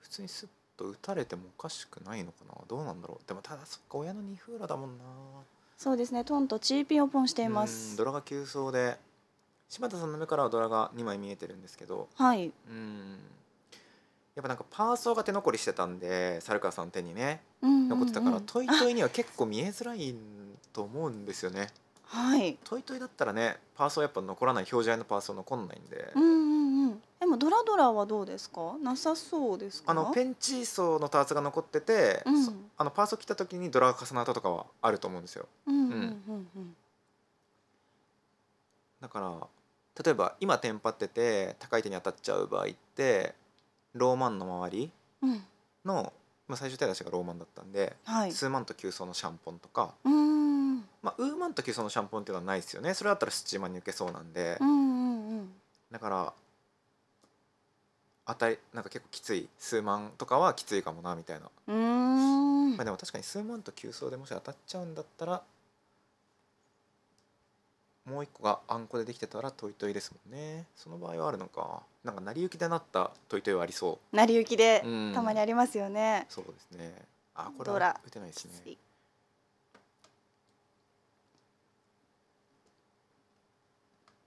普通にすっと打たれてもおかしくないのかな、どうなんだろう、でもただそっか親の二風ーだもんな。そうですね、トンとチーピンをポンしています。ドラが急走で。柴田さんの目からはドラが2枚見えてるんですけど、はい、うんやっぱなんかパーソーが手残りしてたんで猿川さんの手にね、残ってたからトイトイには結構見えづらいと思うんですよね。はい、トイトイだったらねパーソーやっぱ残らない表示合のパーソー残んないんで、うんうんうん、でもドラドラはどうですかなさそうですあのペンチーソーのターツが残ってて、うん、あのパーソー切った時にドラが重なったとかはあると思うんですよ。だから例えば今テンパってて高い手に当たっちゃう場合ってローマンの周りの、まあ、最終手出しがローマンだったんで、はい、数万と急走のシャンポンとかまあ、ウーマンと急走のシャンポンっていうのはないですよねそれだったらスチーマに受けそうなんで、だから当たりなんか結構きつい数万とかはきついかもなみたいなまあでも確かに数万と急走でもし当たっちゃうんだったらもう一個があんこでできてたらトイトイですもんねその場合はあるのかなんか成り行きでなったトイトイはありそう成り行きでたまにありますよねそうですねあこれは打てないですね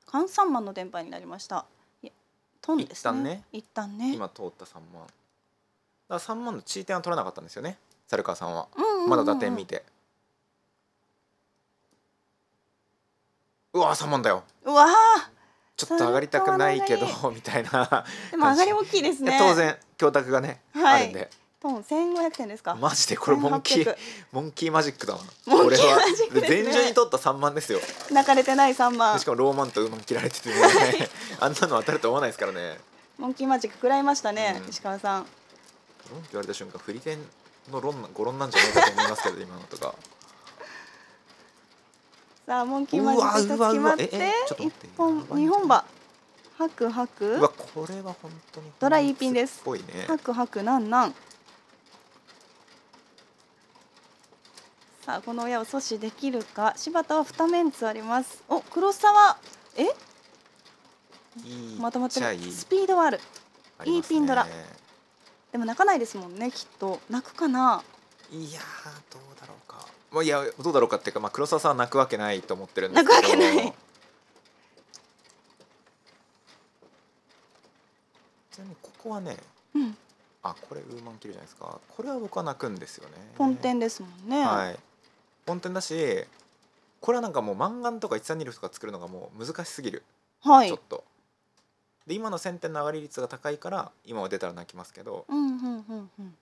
カンサンマンの電波になりましたトンですね一旦ね、ね、今通った三万だ三万のチーテンは取らなかったんですよね猿川さんは、うんまだ打点見てうわ三万だようわちょっと上がりたくないけど <laughs> みたいなでも上がり大きいですね当然供託がね、はい、あるんでトン千五百点ですか。マジでこれモンキーモンキーマジックだわ。モンキーマジック、ね、前順に取った三万ですよ。泣かれてない三万。しかもローマンとウーマン切られててね、<laughs> あんなの当たると思わないですからね。モンキーマジック食らいましたね、うん、石川さん。ロンって言われた瞬間、振り点のロンゴロンなんじゃないかと思いますけど、今のとか。さあモンキーマジック決まって一本二本歯ハクハクうわこれは本当にドライピンですぽいねハクハクなんなんさあこの親を阻止できるか柴田は二メンツありますお黒沢えまとまってるスピードはあるいいピンドラでも泣かないですもんねきっと泣くかないやどうだろうまあ、いやどうだろうかっていうか、まあ、黒沢さんは泣くわけないと思ってるんですけど泣くわけない <laughs> ちなみにここはね、うん、あこれウーマンキルじゃないですかこれは僕は泣くんですよね本店ですもんねはい本店だしこれはなんかもう漫画とか1三二力とか作るのがもう難しすぎる、はい、ちょっとで今の先0点の上がり率が高いから今は出たら泣きますけど、うんうんうんうん、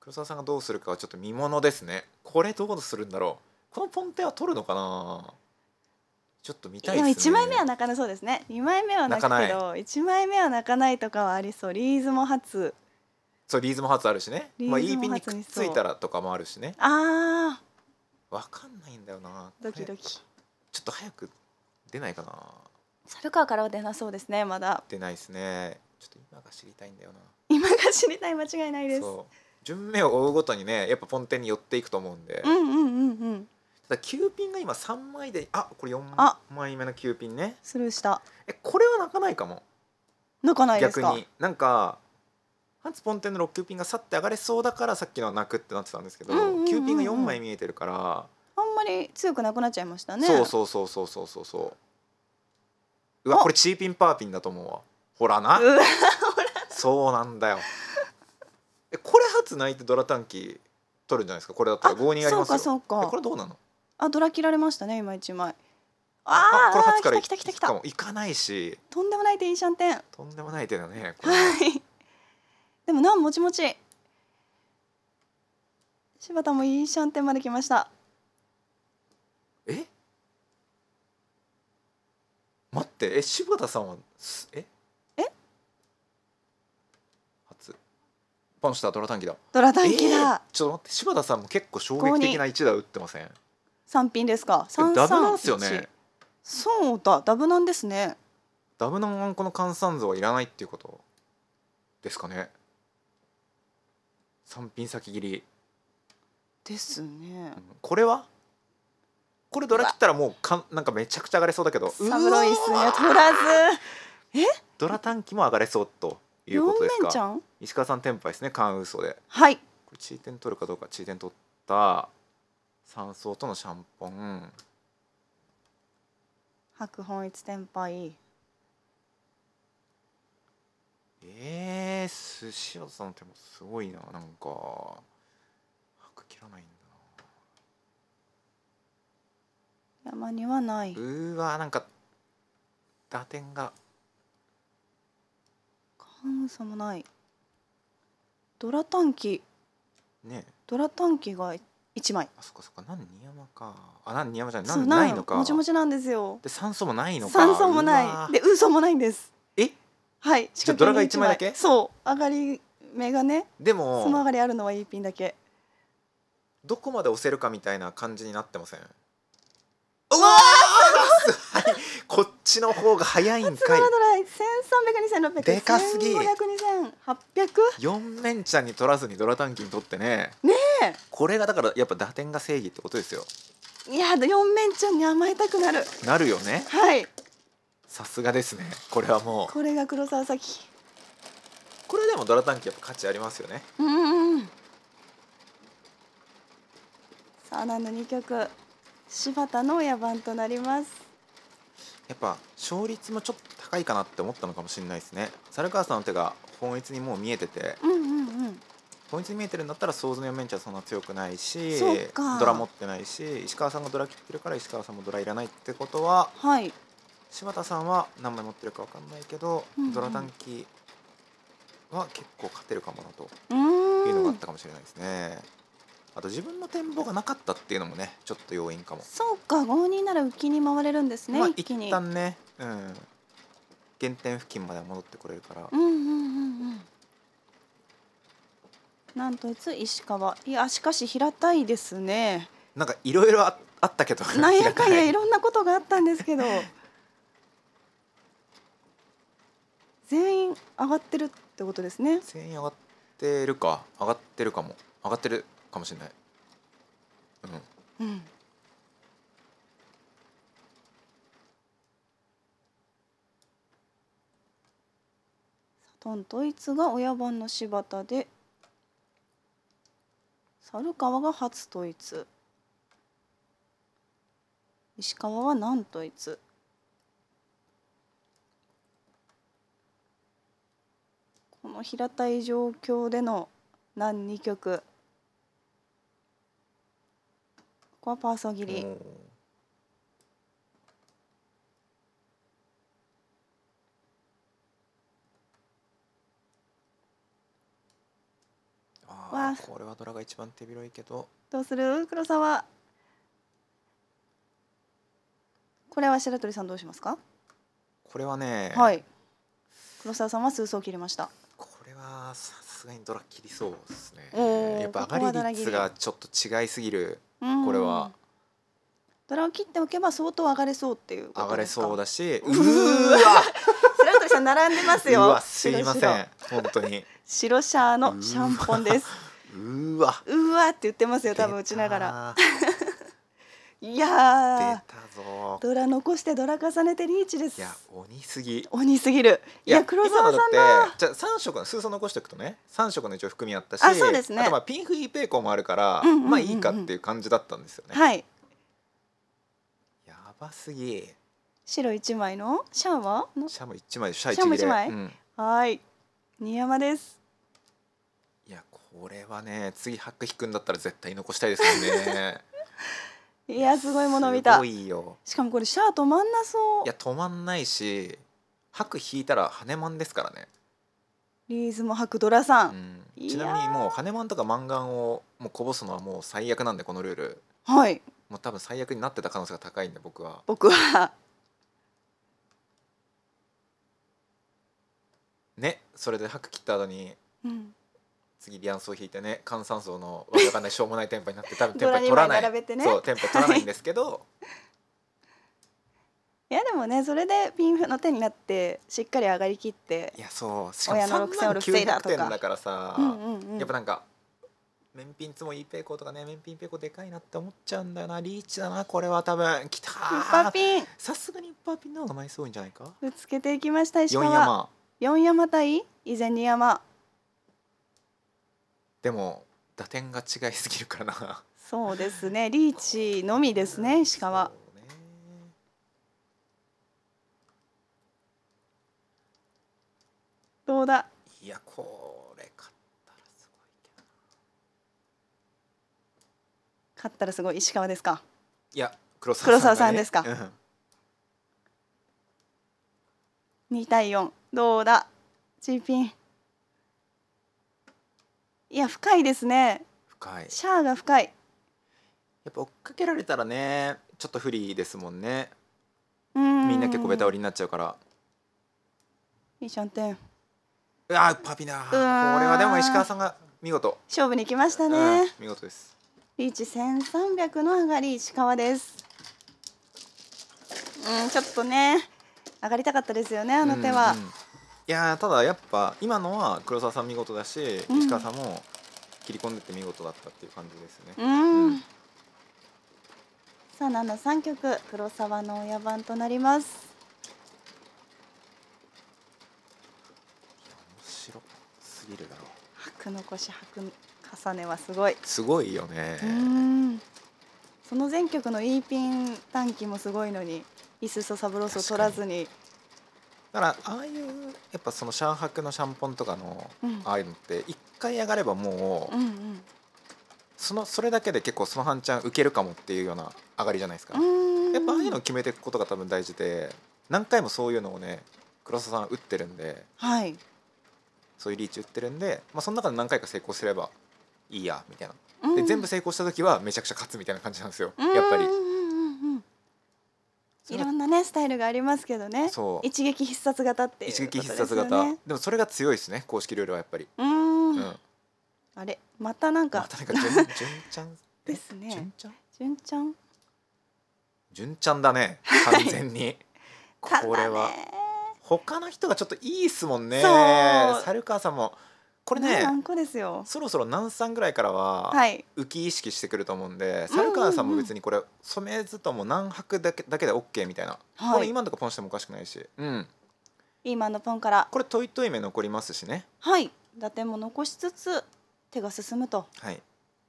黒沢さんがどうするかはちょっと見ものですねこれどうするんだろうこのポンテは取るのかなちょっと見たいでも一、枚目は泣かなそうですね。二枚目は泣くけど、一枚目は泣かないとかはありそう。リーズも初。そう、リーズも初あるしね。まあ、いいピンにくっついたらとかもあるしね。ああ。分かんないんだよな。ドキドキ。ちょっと早く出ないかな。猿川からは出なそうですね。まだ。出ないですね。ちょっと今が知りたいんだよな。今が知りたい間違いないです。そう順目を追うごとにねやっぱポンテンに寄っていくと思うんで、うんうんうんうん、ただ9ピンが今3枚であこれ4枚目の9ピンねスルーしたえこれは泣かないかも泣かないですか逆になんかハンツポンテンの6九ピンが去って上がれそうだからさっきの泣くってなってたんですけど、ううんピンが4枚見えてるからあんまり強くなくなっちゃいましたねそうそうそうそうそうそうそううわこれチーピンパーピンだと思うわほらなそうなんだよえこれ初泣いてドラ短期取るんじゃないですかこれだったら5人ありますよそうかそうかこれどうなのあドラ切られましたね今一枚ああこれ初から来た来た来た来た行かないしとんでもないシャンテンとんでもない手だね <laughs> これ、はい、でもなんもちもち柴田もいいシャンテンまで来ましたえ待ってえ柴田さんはえパンシュドラ短期だドラ短期だ、えー、ちょっと待って柴田さんも結構衝撃的な一打打ってません三品ですか三ダブなんですよねそうだダブなんですねダブなんこの換算図はいらないっていうことですかね三品先切りですね、これはこれドラ切ったらもうかんなんかめちゃくちゃ上がれそうだけどサブロイスには取らずえドラ短期も上がれそうということですか石川さん天敗ですねカ嘘ではいこれ地点取るかどうか地点取った三層とのシャンポン白本一天敗。ええー、寿司屋さんの手もすごいななんか白切らないんだな山にはないうーわーなんか打点が寒さもないドラタンキねドラタンキが一枚あそっかそっか何んにやかあ何んにやじゃないなんないのかもちもちなんですよで酸素もないのか酸素もないで嘘もないんですえはいじゃドラが一枚だけそう上がり目がねでもその上がりあるのは一品だけどこまで押せるかみたいな感じになってませんうわーはい、こっちの方が早いんかい。1300、でかすぎ。4面チャンに取らずにドラ短期に取ってね。ねこれがだからやっぱ打点が正義ってことですよ。いや4面チャンに甘えたくなる。なるよね。はい。さすがですね。これはもう。これが黒沢崎。これでもドラ短期やっぱ価値ありますよね。うんうん。さあ、なんだ2曲。柴田の親番となりますやっぱ勝率もちょっと高いかなって思ったのかもしれないですね猿川さんの手が本一にもう見えてて、うんうんうん本質見えてるんだったら想像の読めんちゃそんな強くないしドラ持ってないし石川さんがドラ切ってるから石川さんもドラいらないってことは、はい、柴田さんは何枚持ってるか分かんないけど、うんうん、ドラ短期は結構勝てるかもなというのがあったかもしれないですね。あと自分の展望がなかったっていうのもねちょっと要因かもそうか5人なら浮きに回れるんですね、まあ、一気に一旦ねうん原点付近まで戻ってこれるからうんうんうんうんなんといつ石川いやしかし平たいですねなんかいろいろあったけどなんやかんやいろんなことがあったんですけど <laughs> 全員上がってるってことですね全員上がってるか上がってるかも上がってるかもしれない。うん。うん。トンドイツが親番の柴田で猿川が初ドイツ石川は南ドイツこの平たい状況での何2曲こはパーソン切り、うあこれはドラが一番手広いけどどうする黒沢これは白鳥さんどうしますかこれはねはい黒沢さんは数層切りましたこれはさすがにドラ切りそうですねやっぱ上がり率がちょっと違いすぎるこれは。ドラを切っておけば相当上がれそうっていう上がれそうだしうーわ <laughs> 白鳥さん並んでますようわすいません本当に白シャーのシャンポンですうわうわって言ってますよ多分打ちながらいやドラ残してドラ重ねてリーチですいや鬼すぎ鬼すぎるいや黒沢さんだじゃあ3色の数層残しておくとね3色の一応含みあったしあそうです、ね、あとまあピンフイペーコーもあるから、うんうんうんうん、まあいいかっていう感じだったんですよねはいやばすぎ白1枚のシャンはシャンも1枚でシャン1枚、うん、はい新山ですいやこれはね次ハック引くんだったら絶対残したいですよね <laughs> いやすごいもの見たすごいよしかもこれシャア止まんなそういや止まんないし白引いたら羽マンですからねリーズも白ドラさん、うん、ちなみにもう羽マンとかマンガンをもうこぼすのはもう最悪なんでこのルールはいもう多分最悪になってた可能性が高いんで僕は僕は <laughs> ねそれで白切った後に、うん、次ビアンスを引いてね換算層のわかんないしょうもないテンポになって多分テンポ取らない、ね、そうテンポ取らないんですけど、<laughs> いやでもねそれでピンフの手になってしっかり上がりきっていやそうしかも3900点だからさ、やっぱなんかンピンつもいいペイコーとかねンピンペイコーでかいなって思っちゃうんだよなリーチだなこれは多分きたさすがに一ーピンの方が枚数多いんじゃないかぶつけていきました石川4山4山対伊前2山でも打点が違いすぎるからなそうですねリーチのみですね石川どうだいやこれ勝ったらすごいけど勝ったらすごい石川ですかいや黒沢さん、ね,、さんですか、うん、対四、どうだチーピンいや深いですね深いシャアが深いやっぱ追っかけられたらねちょっと不利ですもんねうんみんな結構ベタ折りになっちゃうからいいシャンテンうわパピナこれはでも石川さんが見事勝負にきましたね、見事ですリーチ1300の上がり石川ですうんちょっとね上がりたかったですよねあの手は、うんうんいやただやっぱ今のは黒沢さん見事だし、うん、石川さんも切り込んでて見事だったっていう感じですね。うん、うん、さあ七三曲黒沢の親番となります。面白すぎるだろう。白残し白重ねはすごい。すごいよね。その全曲のイーピン短期もすごいのに。イスソサブロスを取らずにだからああいうやっぱそのシャンハクのシャンポンとかの、ああいうのって一回上がればもう、うんうん、そのそれだけで結構その半ちゃん受けるかもっていうような上がりじゃないですか。やっぱああいうのを決めていくことが多分大事で何回もそういうのをね黒澤さん打ってるんで、はい、そういうリーチ打ってるんで、まあ、その中で何回か成功すればいいやみたいな。で全部成功した時はめちゃくちゃ勝つみたいな感じなんですよやっぱり。いろんなねスタイルがありますけどね一撃必殺型って、一撃必殺型でもそれが強いですね公式ルールはやっぱりうん、あれまたなんかまたなんか純ちゃん <laughs> ですね純ちゃん純ちゃんちゃんだね完全に、<laughs> これは他の人がちょっといいっすもんね猿川さんもこれねそろそろ何三ぐらいからは浮き意識してくると思うんで猿川、さんも別にこれ染めずとも何泊だけだけで OK みたいな、はい、これ今のとこポンしてもおかしくないし、うん、今のポンからこれトイトイ目残りますしねはい打点も残しつつ手が進むとはい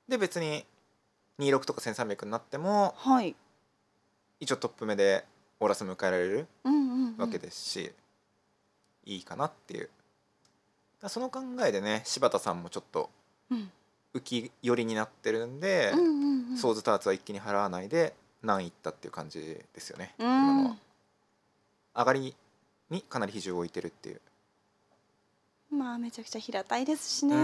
で別に26とか1300になっても、はい、一応トップ目でオーラス迎えられるわけですし、いいかなっていうだその考えでね柴田さんもちょっと浮き寄りになってるんで、ソーズターツは一気に払わないで何いったっていう感じですよね、うん、今のは。上がりにかなり比重を置いてるっていう。まあめちゃくちゃ平たいですしね。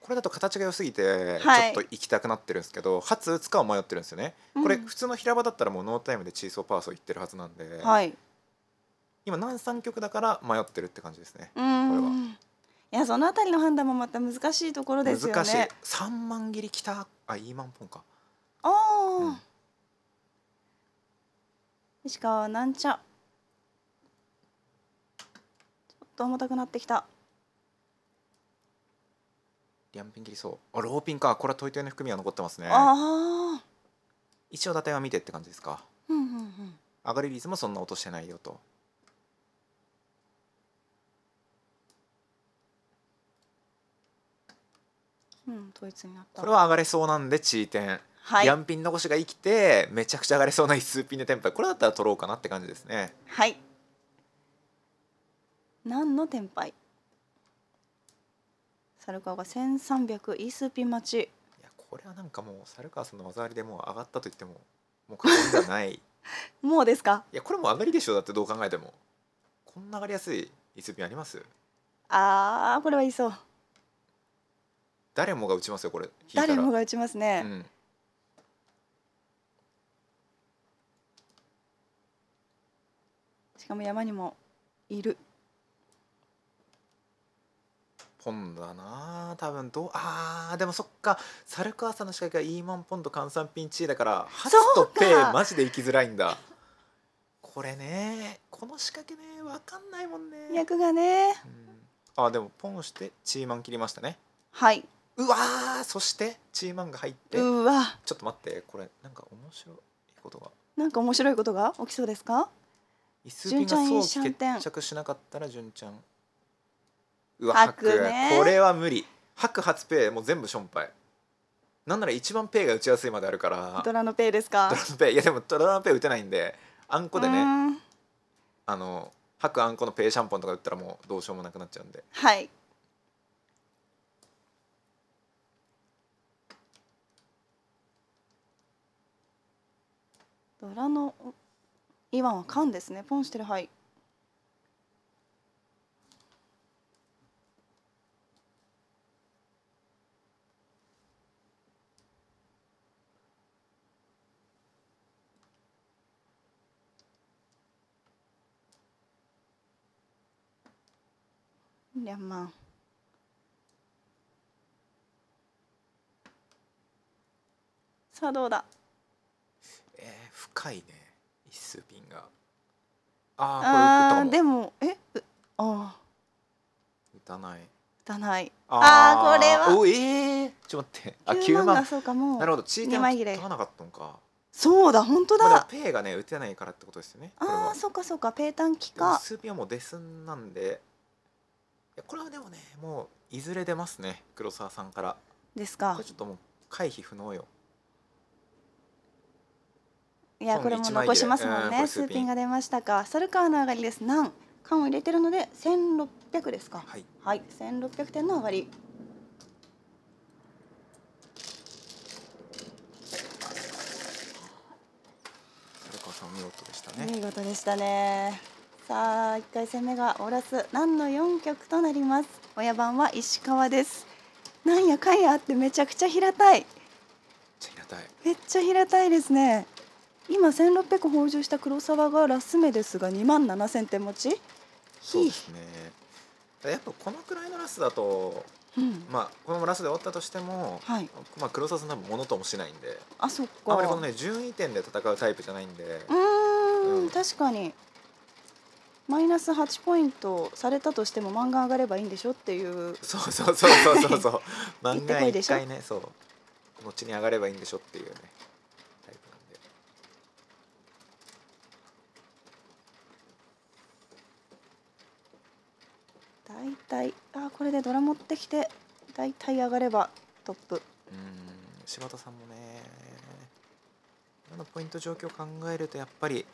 これだと形が良すぎてちょっと行きたくなってるんですけど、はい、初打つかを迷ってるんですよね。これ普通の平場だったらもうノータイムでチーソーパーソーいってるはずなんで、はい、今何三局だから迷ってるって感じですね。これは。いやそのあたりの判断もまた難しいところですよね難しい三万切りきたあイーマンポンかああ、うん、石川なんちゃちょっと重たくなってきたリャンピン切りそうあローピンかこれはトイトイの含みは残ってますねああ一応打点は見てって感じですかうんうんうん上がりズもそんな落としてないよとうん、統一になったこれは上がれそうなんで地位点はい、ヤンピン残しが生きてめちゃくちゃ上がれそうな一数ピンで天敗これだったら取ろうかなって感じですねはい何の天敗猿川が1300イースピン待ちいやこれはなんかもう猿川さんの技ありでもう上がったと言ってももう過言じゃない <laughs> もうですかいやこれも上がりでしょだってどう考えてもこんな上がりやすいイースピンありますああこれはいいそう誰もが打ちますよこれ誰もが打ちますね、うん、しかも山にもいるポンドだな多分どうあでもそっか猿川さんの仕掛けはイーマンポンド換算ピンチだからハツとペーマジで行きづらいんだこれねこの仕掛けね分かんないもんね役がね、うん、あでもポンしてチーマン切りましたねはいうわーそしてチーマンが入ってうわちょっと待ってこれなんか面白いことがなんか面白いことが起きそうですかイスピがそう決着しなかったら純ちゃんうわ白これは無理白初ペイもう全部ションパイなんなら一番ペイが打ちやすいまであるからドラのペイですかドラのペイいやでもドラのペイ打てないんであんこでねあの白あんこのペイシャンポンとか打ったらもうどうしようもなくなっちゃうんではいドラのイワンは缶ですねポンしてるはいりゃまさあどうだ高いね一数瓶がああこれ歌でもえああ歌ない歌ないああこれはおえー、ちょっと待ってあ9万そうかもなるほどチーテン取らなかったのかそうだ本当だ、まあ、ペイがね打てないからってことですよねああそうかそうかペイ短期か数ピはもうデスンなんでいやこれはでもねもういずれ出ますね黒沢さんからですかこれちょっともう回避不能よいやこれも残しますもんね、うスーピンが出ましたかサルカーの上がりです何缶を入れてるので千六百ですかはい、はい、1 6 0点の上がりサルカーさん見事でしたね見事でしたねさあ一回戦目がオーラス何の四曲となります親番は石川ですなんやかんやあってめちゃくちゃ平たいめっちゃ平たいですね今1600北上した黒沢がラス目ですが2万7000手持ちそうですねやっぱこのくらいのラスだと、うん、まあこのラスで終わったとしても、はい、まあ、黒沢さん多分ものともしないんであそっかあまりこのね順位点で戦うタイプじゃないんでうん、確かにマイナス8ポイントされたとしても漫画上がればいいんでしょっていうそうそうそうそうそうそう <laughs> 漫画1回ねそう後に上がればいいんでしょっていうね大体あこれでドラ持ってきて大体上がればトップうん柴田さんもね今のポイント状況を考えるとやっぱり、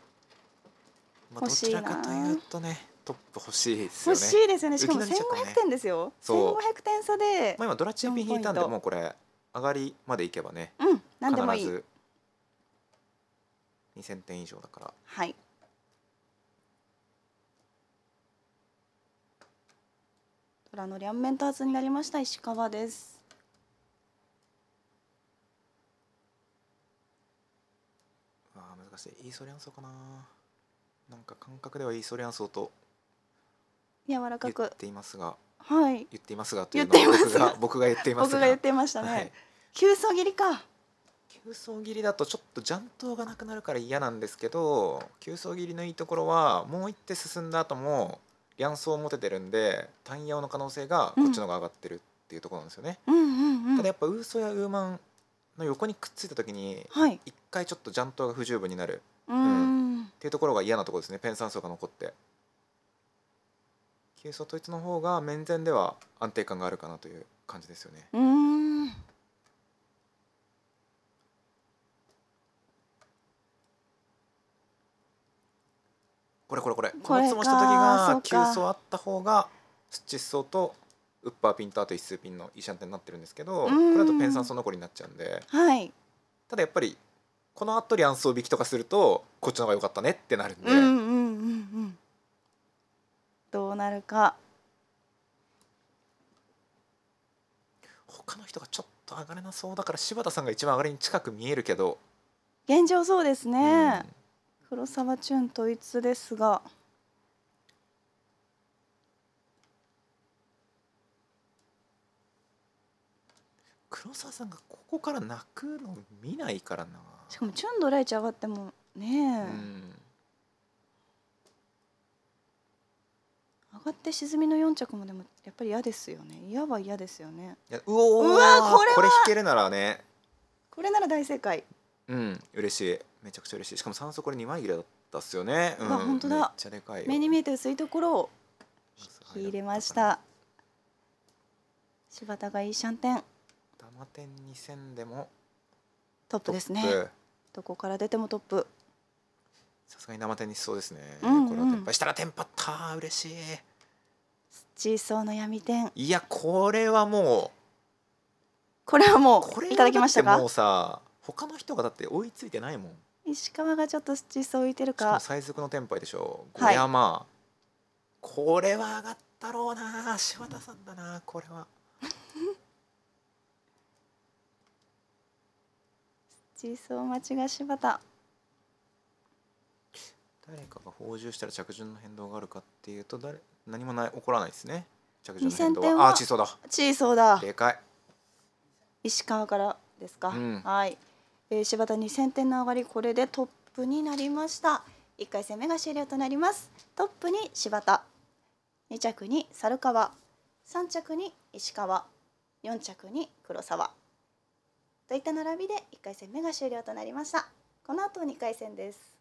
まあ、どちらかというとねトップ欲しいですよね欲しいですよねしかも1500点ですよ、ね、1500点差で、まあ、今ドラチンピン引いたんでもうこれ上がりまでいけばねうん何でもいい2000点以上だからはいプラの両面ターズになりました石川ですあ難しいイーソリアンソかななんか感覚ではイーソリアンソと柔らかく言っていますがはい言っていますがというのは僕が僕が言っています僕が言ってましたね、はい、急走切りか急走切りだとちょっとジャントがなくなるから嫌なんですけど急走切りのいいところはもう一手進んだ後も両を持ててるんで単用の可能性がこっちの方が上がってるっていうところなんですよね。ただやっぱウーソやウーマンの横にくっついた時に一回ちょっとジャントが不十分になる、うん、っていうところが嫌なところですねペン酸素が残って。急速統一の方が面前では安定感があるかなという感じですよね。これかもした時が9層あった方がスチッソとウッパーピンとあと一数ピンのイシャンテになってるんですけどこれだとペンさ酸素残りになっちゃうんで、はい、ただやっぱりこの後乱層引きとかするとこっちの方が良かったねってなるんで、うんうんうんうん、どうなるか他の人がちょっと上がれなそうだから柴田さんが一番上がりに近く見えるけど現状そうですね、うん、黒沢チュンと統一ですが。黒沢さんがここから泣くの見ないからなしかもチュンドライチ上がってもね上がって沈みの4着もでもやっぱり嫌ですよね嫌は嫌ですよねうおうわこれこれ引けるならねこれなら大正解うん嬉しいめちゃくちゃ嬉しいしかも酸素これ2枚切れだったっすよね、うん、本当だ目に見えて薄いところを引き入れました柴田がいいシャンテン7点二戦でもトップですねどこから出てもトップさすがに生点にしそうですね、うんうん、これを転敗したらテ敗パった嬉しいチーソーの闇天いやこれはもうこれはもうこれいただきましたかもうさ他の人がだって追いついてないもん石川がちょっとスチーソー浮いてるか最速のテ敗でしょ小山、はい、これは上がったろうな柴田さんだなこれはチー待ちが柴田誰かが放獣したら着順の変動があるかっていうと誰何もない起こらないですね着順の変動ははあーチーだチーだでか石川からですか、うん、はい、えー、柴田2千点の上がりこれでトップになりました1回戦目が終了となりますトップに柴田2着に猿川3着に石川4着に黒沢といった並びで1回戦目が終了となりましたこの後2回戦です